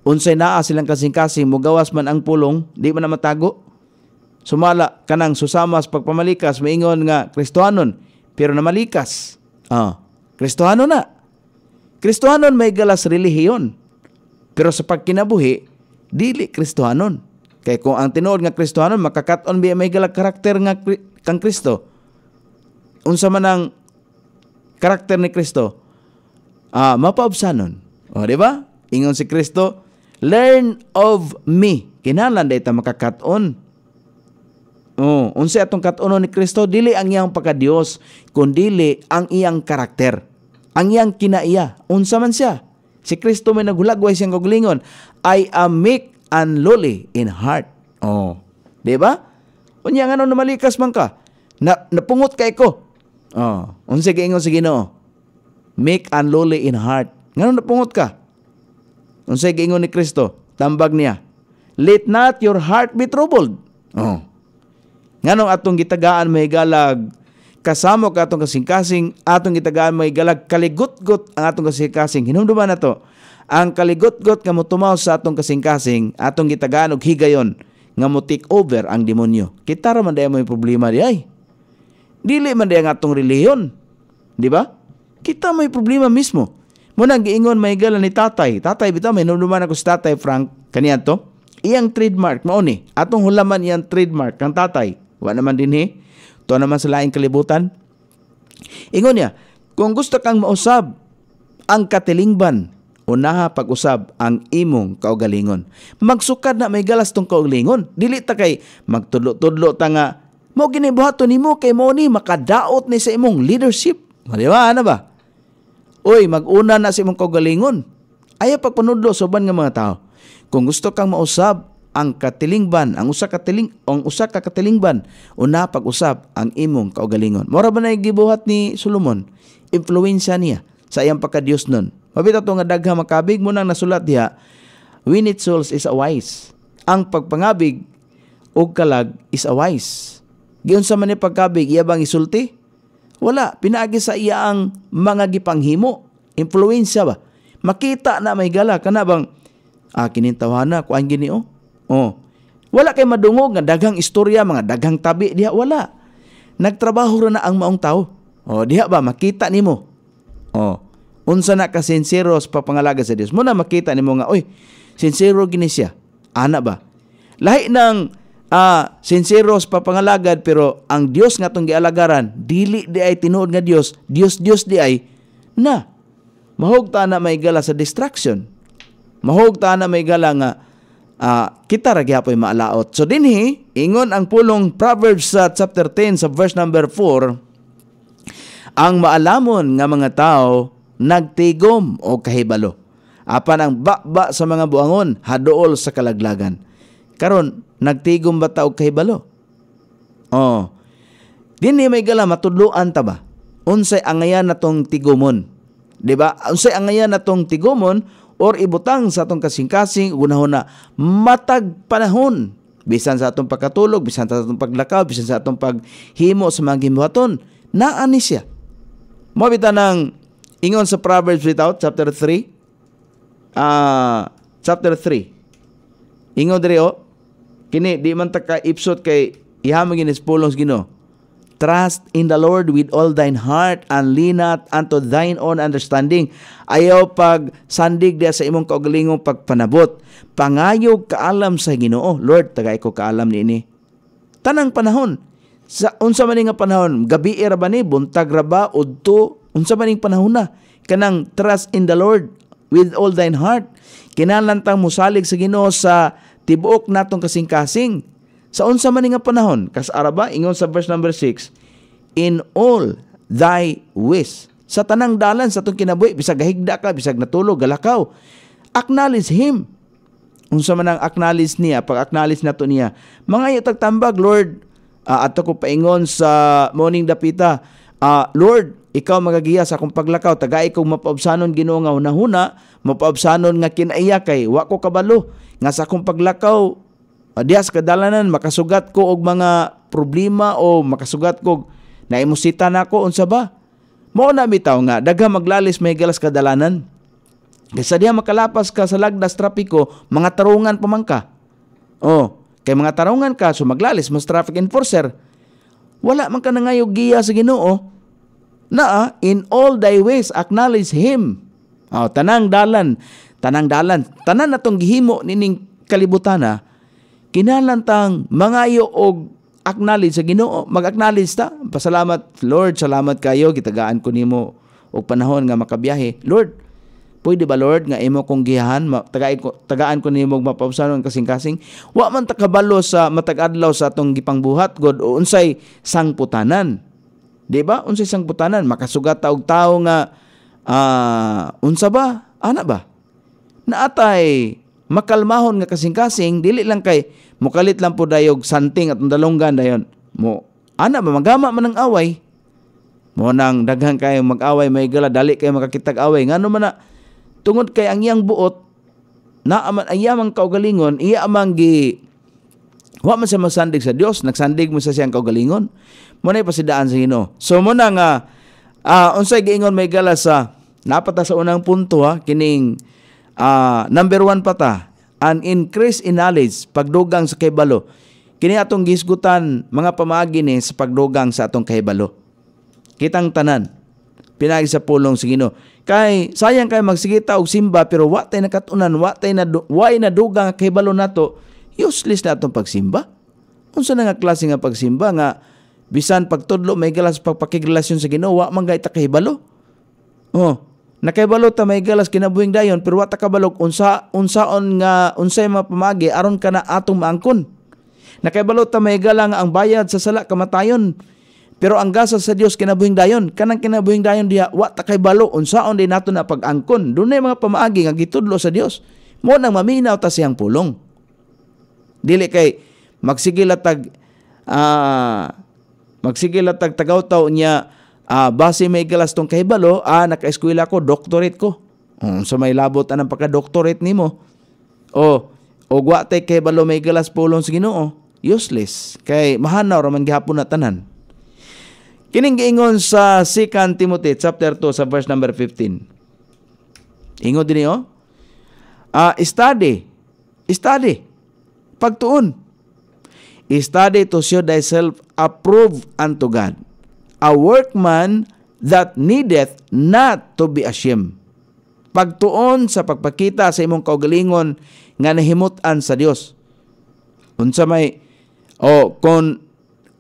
unsay naa silang kasing-kasing mugawas man ang pulong di man matago. Sumala kanang susamas pagpamalikas maingon nga Kristohanon pero namalikas. Ah, Kristohanon na. Kristohanon may galas relihiyon. Pero sa pagkinabuhi, dili Kristohanon. Kay kung ang tinuod nga Kristohanon, makakat-on may gala karakter nga kang Kristo. Unsa man ang karakter ni Kristo, uh, ah, mapaubsanon. O, di ba? Ingon si Kristo, Learn of me. Kinahanglan dahi ta makakaton. Oh, unsa atong katunon ni Kristo dili ang iyang pagka pagkadios kundili ang iyang karakter. Ang iyang kinaiya. Unsa man siya? Si Kristo may nagulagway siyang kaglingon, I am meek and lowly in heart. Oh, di ba? Unya nga nung namalikas man ka. Na, napungot ka ko. Oh, unsa giingon sa Ginoo? Make and lowly in heart. Ngano napungot ka. Unsa giingon ni Kristo? Tambag niya. Let not your heart be troubled. Oh. Ngano atong gitagaan may galag kasamo ka atong kasing-kasing atong gitagaan may galag kaligot-got ang atong kasing-kasing hinumduman nato ang kaligot-got nga motumaw sa atong kasing-kasing atong gitagaan og higayon nga mo take over ang demonyo. Kita ra man may problema di ay. Dili man day atong reliyon. Di ba? Kita may problema mismo. Mo nang giingon may gala ni tatay. Tatay bitaw may nuluman ako si tatay Frank kaniya to. Iyang trademark mao ni. Atong hulaman iyang trademark kang tatay. Wa naman din he. To naman sa laing kalibutan. Ingon niya, kung gusto kang mausab ang katilingban unaha pag-usab ang imong kaugalingon. Magsukad na may galas tong kaugalingon. Dili ta kay magtudlo-tudlo ta nga mo ginibuhato nimo kay mo ni makadaot ni sa imong leadership. Di ba? Ano ba? Uy, maguna na sa imong kaugalingon. Ayaw pagpanudlo sa soban nga mga tao. Kung gusto kang mausab ang katilingban, ang usa katiling ang usa ka katilingban una pag-usab ang imong kaugalingon. Mora ba na gibuhat ni Solomon? Impluwensya niya sa iyang pagka pagkadiyos nun. Mabita to nga dagha makabig mo nang nasulat diha. Winit souls is a wise. Ang pagpangabig og kalag is a wise. Giyon sa man ni pagkabig iya bang isulti? Wala, pinaagi sa iya ang mga gipanghimo, impluwensya ba? Makita na may gala kana bang ah, kinintawhana kuan gini oh. Oh. Wala kay madungog nga daghang istorya, mga daghang tabi diha wala. Nagtrabaho ra na ang maong tao. Oh, diha ba makita nimo? Oh unsa na ka sincero sa papangalaga sa Dios mo na makita nimo nga oy sincero gini siya ana ba lahi nang uh, ah, sincero sa papangalagad pero ang Dios nga tong gialagaran dili di ay tinuod nga Dios Dios Dios di ay na mahog na may gala sa distraction mahog na may gala nga uh, kita ra gyapoy maalaot so dinhi ingon ang pulong Proverbs sa uh, chapter 10 sa verse number 4 ang maalamon nga mga tao nagtigom o kahibalo. Apan ang bakba sa mga buangon, hadool sa kalaglagan. Karon, nagtigom ba ta og kahibalo? Oh. Dinhi may gala matudluan ta ba? Unsay angayan natong tigomon? 'Di ba? Unsay angayan natong tigomon or ibutang sa atong kasing-kasing gunahon na matag panahon bisan sa atong pagkatulog, bisan sa atong paglakaw, bisan sa atong paghimo sa mga gimbuhaton, naa ni siya. Mabita ng Ingon sa Proverbs without chapter 3. Uh, ah, chapter 3. Ingon diri o oh. kini di man ta ka ipsot kay ihamon ginis pulong Ginoo. Trust in the Lord with all thine heart and lean not unto thine own understanding. Ayaw pag sandig dia sa imong kaugalingong pagpanabot. Pangayog kaalam sa Ginoo. Lord, tagay ko kaalam niini. Tanang panahon, sa unsa man nga panahon gabi ra ba ni buntag ra ba udto Unsa ba ning panahon na? Kanang trust in the Lord with all thine heart. Kinalantang musalig sa Ginoo sa tibuok natong kasing-kasing. Sa unsa man nga panahon, kas araba ingon sa verse number 6, in all thy ways. Sa tanang dalan sa atong kinabuhi, bisag higda ka, bisag natulog, galakaw, acknowledge him. Unsa man ang acknowledge niya, pag acknowledge nato niya, mga tagtambag Lord, uh, ato ko paingon sa morning dapita, uh, Lord, ikaw magagiya sa akong paglakaw tagay kong mapaubsanon Ginoo nga unahuna mapaubsanon nga kinaiya kay wa ko kabalo nga sa akong paglakaw adiyas kadalanan makasugat ko og mga problema o makasugat ko naimusita na ako unsa ba mo na bitaw nga daga maglalis may galas kadalanan Kaysa diya makalapas ka sa lagdas trapiko, mga tarungan pa man ka. Oh, kay mga tarungan ka, so maglalis mas traffic enforcer. Wala man ka nangayog giya sa Ginoo, na in all thy ways acknowledge him. Oh, tanang dalan, tanang dalan, tanan natong gihimo nining kalibutana, kinalantang mangayo og acknowledge sa Ginoo, mag-acknowledge ta. Pasalamat Lord, salamat kayo gitagaan ko nimo og panahon nga makabiyahe. Lord, pwede ba Lord nga imo kong gihahan tagaan ko tagaan ko nimo mapausanon kasing-kasing wa man takabalo sa matag-adlaw sa atong gipangbuhat god o unsay sangputanan Di ba? Unsa isang butanan makasugat ta og tawo nga uh, unsa ba? Ana ba? Naatay makalmahon nga kasing-kasing dili lang kay mukalit lang po dayog santing at dalonggan dayon. Mo ana ba magama man ang away? Mo nang daghan kay mag-away may gala dali kayo makakitag away ngano man na tungod kay ang iyang buot na aman ang kaugalingon iya amang gi Wa man siya masandig sa Dios, nagsandig mo sa siyang kaugalingon mo na pasidaan sa Ginoo. So mo na nga uh, unsay giingon may gala sa napata sa unang punto ha kining uh, number one pa ta an increase in knowledge pagdugang sa kahibalo. Kini atong gisgutan mga pamaagi ni sa pagdugang sa atong kahibalo. Kitang tanan pinagi sa pulong sa Ginoo. Kay sayang kay magsigita og simba pero wa tay nakatunan, wa tay na wa na dugang kahibalo nato, useless na atong pagsimba. Unsa na nga klase nga pagsimba nga bisan pagtudlo may galas pagpakigrelasyon sa Ginoo wa man gayta kahibalo oh nakahibalo ta may galas kinabuhing dayon pero wa ta kabalog unsa unsaon nga unsay mga pamagi aron kana atong maangkon nakahibalo ta may galang ang bayad sa sala kamatayon pero ang gasa sa Dios kinabuhing dayon, kanang kinabuhing dayon diha wa ta kay balo unsaon di nato na pagangkon Dunay mga pamagi nga gitudlo sa Dios. Mo nang maminaw ta siyang pulong. Dili kay magsigila tag uh, ah, Magsigila tagtagaw taw niya uh, base may kalastong kahibalo, ah, naka-eskwela ko, doctorate ko. Um, so may labot anang pagka-doctorate nimo. Oh, o, o guwate kahibalo may galas pulong sa ginoo. Useless. Kay mahanaw raman gihapon na tanan. Kining giingon sa 2 Timothy chapter 2 sa verse number 15. Ingon din niyo. Uh, study. Study. Pagtuon Study to show thyself approved unto God, a workman that needeth not to be ashamed. Pagtuon sa pagpakita sa imong kaugalingon nga nahimutan sa Dios. Unsa may o oh, kon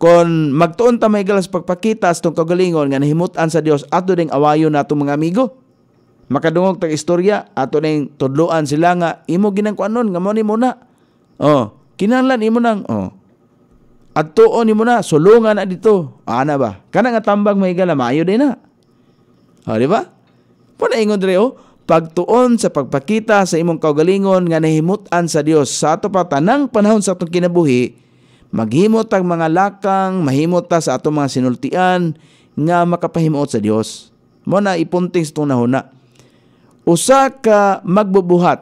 kon magtuon ta may galas pagpakita sa tong kaugalingon nga nahimutan sa Dios ato ding awayon nato mga amigo. Makadungog tag istorya ato ning tudloan sila nga imo kuanon nga mo ni muna. Oh, kinahanglan imo nang oh at tuon ni mo na, sulungan na dito. Ana ba? Kana nga tambag may mayo din na. O, di ba? Puna ingon dire o, oh, pagtuon sa pagpakita sa imong kaugalingon nga nahimutan sa Dios sa ato pa tanang panahon sa atong kinabuhi, maghimot ang mga lakang, mahimot ta sa atong mga sinultian nga makapahimuot sa Dios. Mo na ipunting sa tunahuna. Usa ka magbubuhat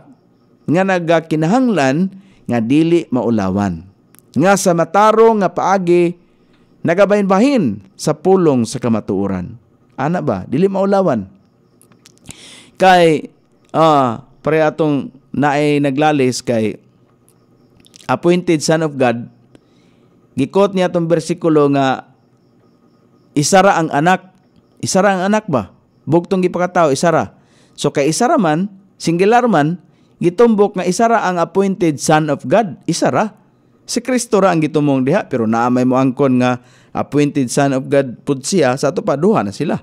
nga nagakinahanglan nga dili maulawan nga sa mataro nga paagi nagabahin-bahin sa pulong sa kamatuoran. Ana ba? Dili maulawan. Kay uh, pare atong naay naglalis kay appointed son of God gikot niya atong bersikulo nga isara ang anak isara ang anak ba bugtong gipakatao isara so kay isara man singular man gitumbok nga isara ang appointed son of God isara Si Kristo ra ang gitumong diha pero naamay mo angkon nga appointed son of God pud siya sa ato pa duha na sila.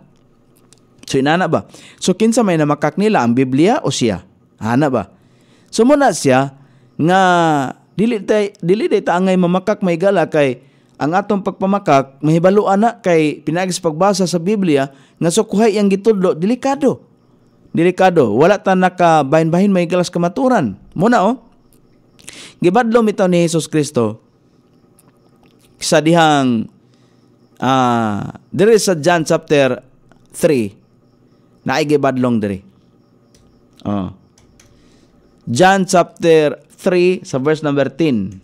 So inana ba? So kinsa may namakak nila ang Biblia o siya? Hana ba? So muna siya nga dili tay dili day ta angay mamakak may gala kay ang atong pagpamakak mahibaluan na kay pinaagi sa pagbasa sa Biblia nga sukuhay ang gitudlo delikado. Delikado, wala ta naka bahin-bahin may galas kamaturan. Muna oh. Gibadlom ito ni Jesus Kristo sa dihang uh, ah, there is a John chapter 3 na igibadlong diri. Oh. John chapter 3 sa verse number 10.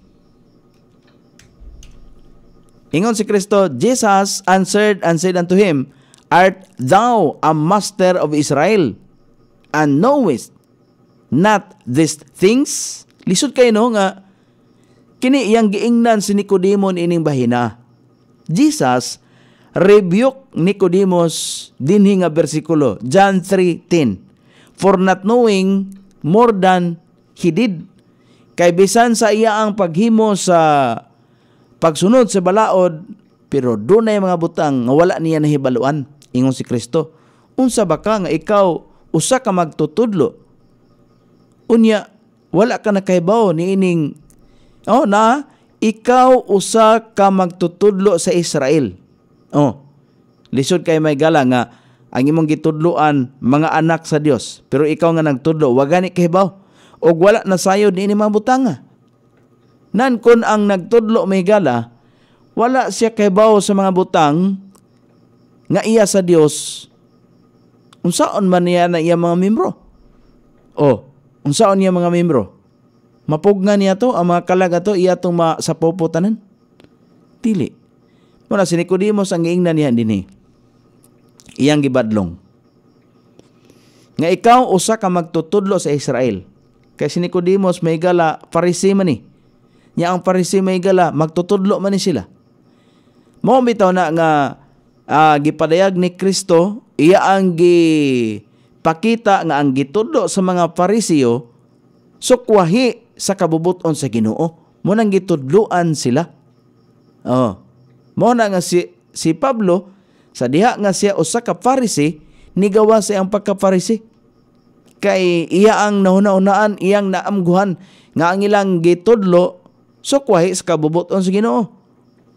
Ingon si Kristo, Jesus answered and said unto him, Art thou a master of Israel, and knowest not these things? Lisod kayo no nga, kini iyang giingnan si Nicodemon ining bahina. Jesus rebuke Nicodemus dinhi nga bersikulo John 3:10 for not knowing more than he did kay bisan sa iya ang paghimo sa pagsunod sa balaod pero dunay mga butang nga wala niya nahibaluan ingon si Kristo unsa baka nga ikaw usa ka magtutudlo unya wala ka nakahibaw ni ining oh na ikaw usa ka magtutudlo sa Israel. Oh. Lisod kay may gala nga ang imong gitudloan mga anak sa Dios pero ikaw nga nagtudlo wa gani kahibaw o wala na sayo ni mga butanga. Nan kun ang nagtudlo may gala wala siya kay kahibaw sa mga butang nga iya sa Dios unsaon man niya na iya mga membro. Oh, Unsaon niya mga membro? Mapog niya to, ang mga kalag ato, iya itong masapoputanan? Tili. Muna, si Nicodemus ang giingnan niya din eh. Iyang gibadlong. Nga ikaw usa ka magtutudlo sa Israel. Kay si Nicodemus may gala, parisi man eh. Nya ang parisi may gala, magtutudlo man ni sila. Mao bitaw na nga uh, gipadayag ni Kristo, iya ang gi Pakita nga ang gitudlo sa mga Parisiyo sukwahi sa kabubuton sa Ginoo. Mo nang gitudloan sila. Oh. Mo na nga si si Pablo sa diha nga siya usa ka Pharisee nigawa siya ang pagka-Pharisee. Kay iya ang nahuna-unaan, iyang naamguhan nga ang ilang gitudlo sukwahi sa kabubuton sa Ginoo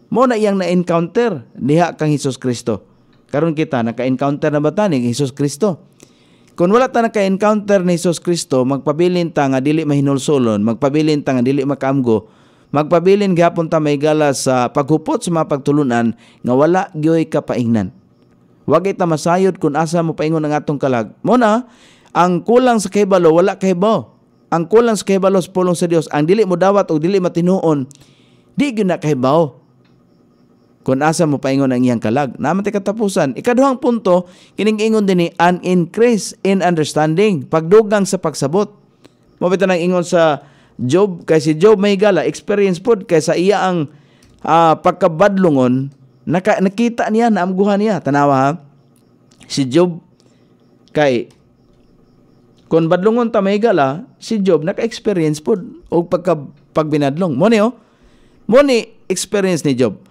mo na iyang na-encounter diha kang Hesus Kristo. Karon kita naka-encounter na ba tani Hesus Kristo? Kung wala ta naka-encounter ni Jesus Kristo, magpabilin ta nga dili mahinulsulon, magpabilin ta nga dili makamgo, magpabilin gihapon ta may gala sa paghupot sa mga pagtulunan nga wala gyoy kapaingnan. Wa kita masayod kun asa mo paingon ang atong kalag. Muna, ang kulang sa kahibalo wala kahibaw. Ang kulang sa kahibalo sa pulong sa Dios ang dili mo dawat og dili matinuon di gyud na kahibaw kung asa mo paingon ang iyang kalag. Naman ti katapusan. Ikaduhang punto, kiningingon din ni an increase in understanding, pagdugang sa pagsabot. Mabita nang ingon sa Job, kay si Job may gala, experience pod, kay sa iya ang uh, ah, pagkabadlungon, naka, nakita niya na amguhan niya. Tanawa ha? Si Job, kay kung badlungon ta may gala, si Job naka-experience pod og pagka pagbinadlong. Mo ni oh. Mo ni experience ni Job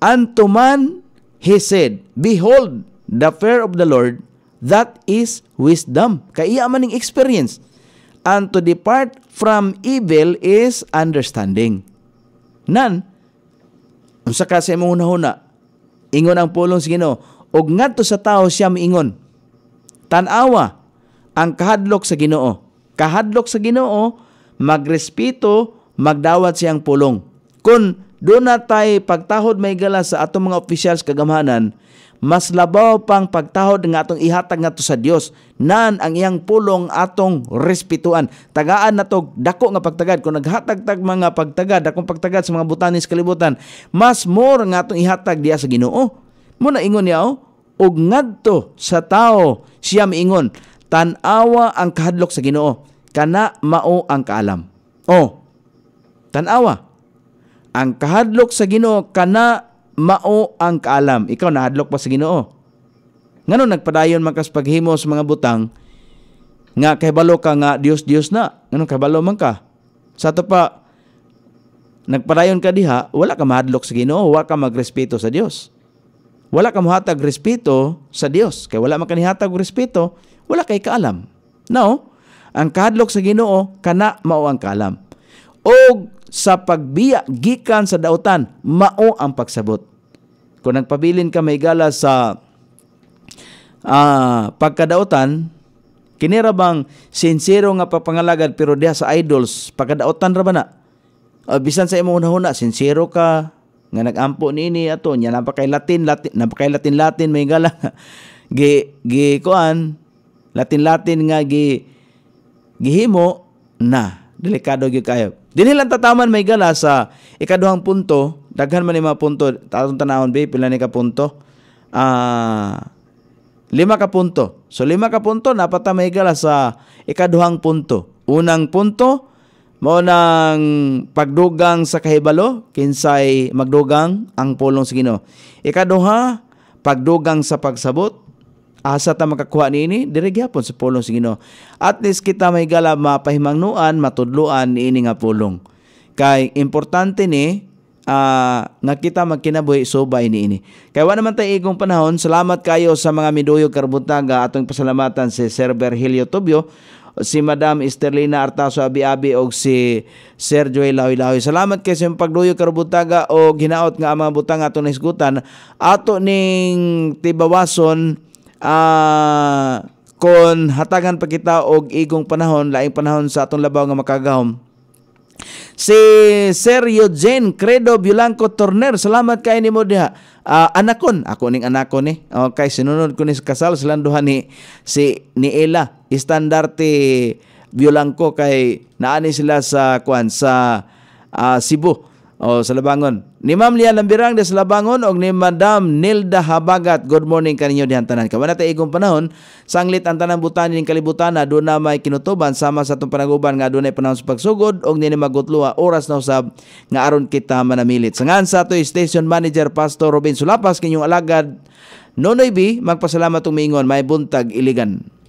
Unto man he said, Behold, the fear of the Lord, that is wisdom. Kaya man ning experience. And to depart from evil is understanding. Nan, unsa ka sa imong huna ingon ang pulong si Ginoo og ngadto sa tao siya miingon. tanawa ang kahadlok sa Ginoo. Kahadlok sa Ginoo, magrespeto, magdawat siyang pulong. Kun doon na pagtahod may gala sa atong mga officials kagamhanan, mas labaw pang pagtahod nga atong ihatag nato sa Dios nan ang iyang pulong atong respetuan tagaan nato dako nga pagtagad kung naghatag tag mga pagtagad akong pagtagad sa mga butanis kalibutan mas more nga atong ihatag diya sa Ginoo mo na ingon niya oh og ngadto sa tao siya miingon tanawa ang kahadlok sa Ginoo kana mao ang kaalam oh tanawa ang kahadlok sa Ginoo kana mao ang kaalam. Ikaw nahadlok pa sa Ginoo. Ngano nagpadayon man kas paghimo sa mga butang nga kahibalo ka nga Dios Dios na. Ngano balo man ka. Sa ato pa nagpadayon ka diha, wala ka mahadlok sa Ginoo, wala ka magrespeto sa Dios. Wala ka mohatag respeto sa Dios. Kay wala man kanihatag respeto, wala kay kaalam. Now, ang kahadlok sa Ginoo kana mao ang kaalam. Og sa pagbiya gikan sa dautan mao ang pagsabot kung nagpabilin ka may gala sa uh, pagkadautan kinira bang sinsero nga papangalagad pero diha sa idols pagkadautan ra ba na uh, bisan sa imong huna sinsero ka nga nagampo niini ato nya napakay latin latin napakay latin latin may gala gi gi kuan latin latin nga gi gihimo na delikado gyud kayo. Dili lang tataman may gala sa ikaduhang punto, daghan man mga punto, tatong tanahon ba pila ni ka punto? Ah, lima ka punto. So lima ka punto dapat ta may gala sa ikaduhang punto. Unang punto mao nang pagdugang sa kahibalo kinsay magdugang ang pulong sa Ginoo. Ikaduha pagdugang sa pagsabot Asa ta makakuha niini diri gyapon sa pulong sa Ginoo. At least kita may galab mapahimangnuan, matudloan niini nga pulong. Kay importante ni uh, nga kita magkinabuhi subay niini. Kay wa naman tay igong panahon, salamat kayo sa mga miduyog karbutaga atong pasalamatan si Sir Berhilio Tubio si Madam Esterlina Artaso Abi-Abi o si Sir Joy Lawi-Lawi. Salamat kay sa pagduyo karbutaga o ginaot nga ang mga butang atong nisgutan ato ning tibawason uh, kon hatangan pa kita og igong panahon laing panahon sa atong labaw nga makagahom Si Sir Eugene Credo Blanco Turner, salamat kay nimo diha. Uh, anakon, ako ning anakon ni. Eh. Oh, okay, sinunod ko ni kasal silang duha ni si ni Ella Estandarte Blanco kay naani sila sa kuan sa uh, Cebu. O sa Labangon. Ni Ma'am Lia Lambirang de sa Labangon o ni Madam Nilda Habagat. Good morning kaninyo di hantanan. Kaman natin igong panahon, sanglit ang tanang butanin ng kalibutan na doon na may kinutuban sama sa itong panaguban nga doon ay panahon sa pagsugod o ni magutluwa oras na usab nga aron kita manamilit. Sangan sa ato Station Manager Pastor Robin Sulapas kinyong alagad Nonoy B, magpasalamat tumingon, may buntag iligan.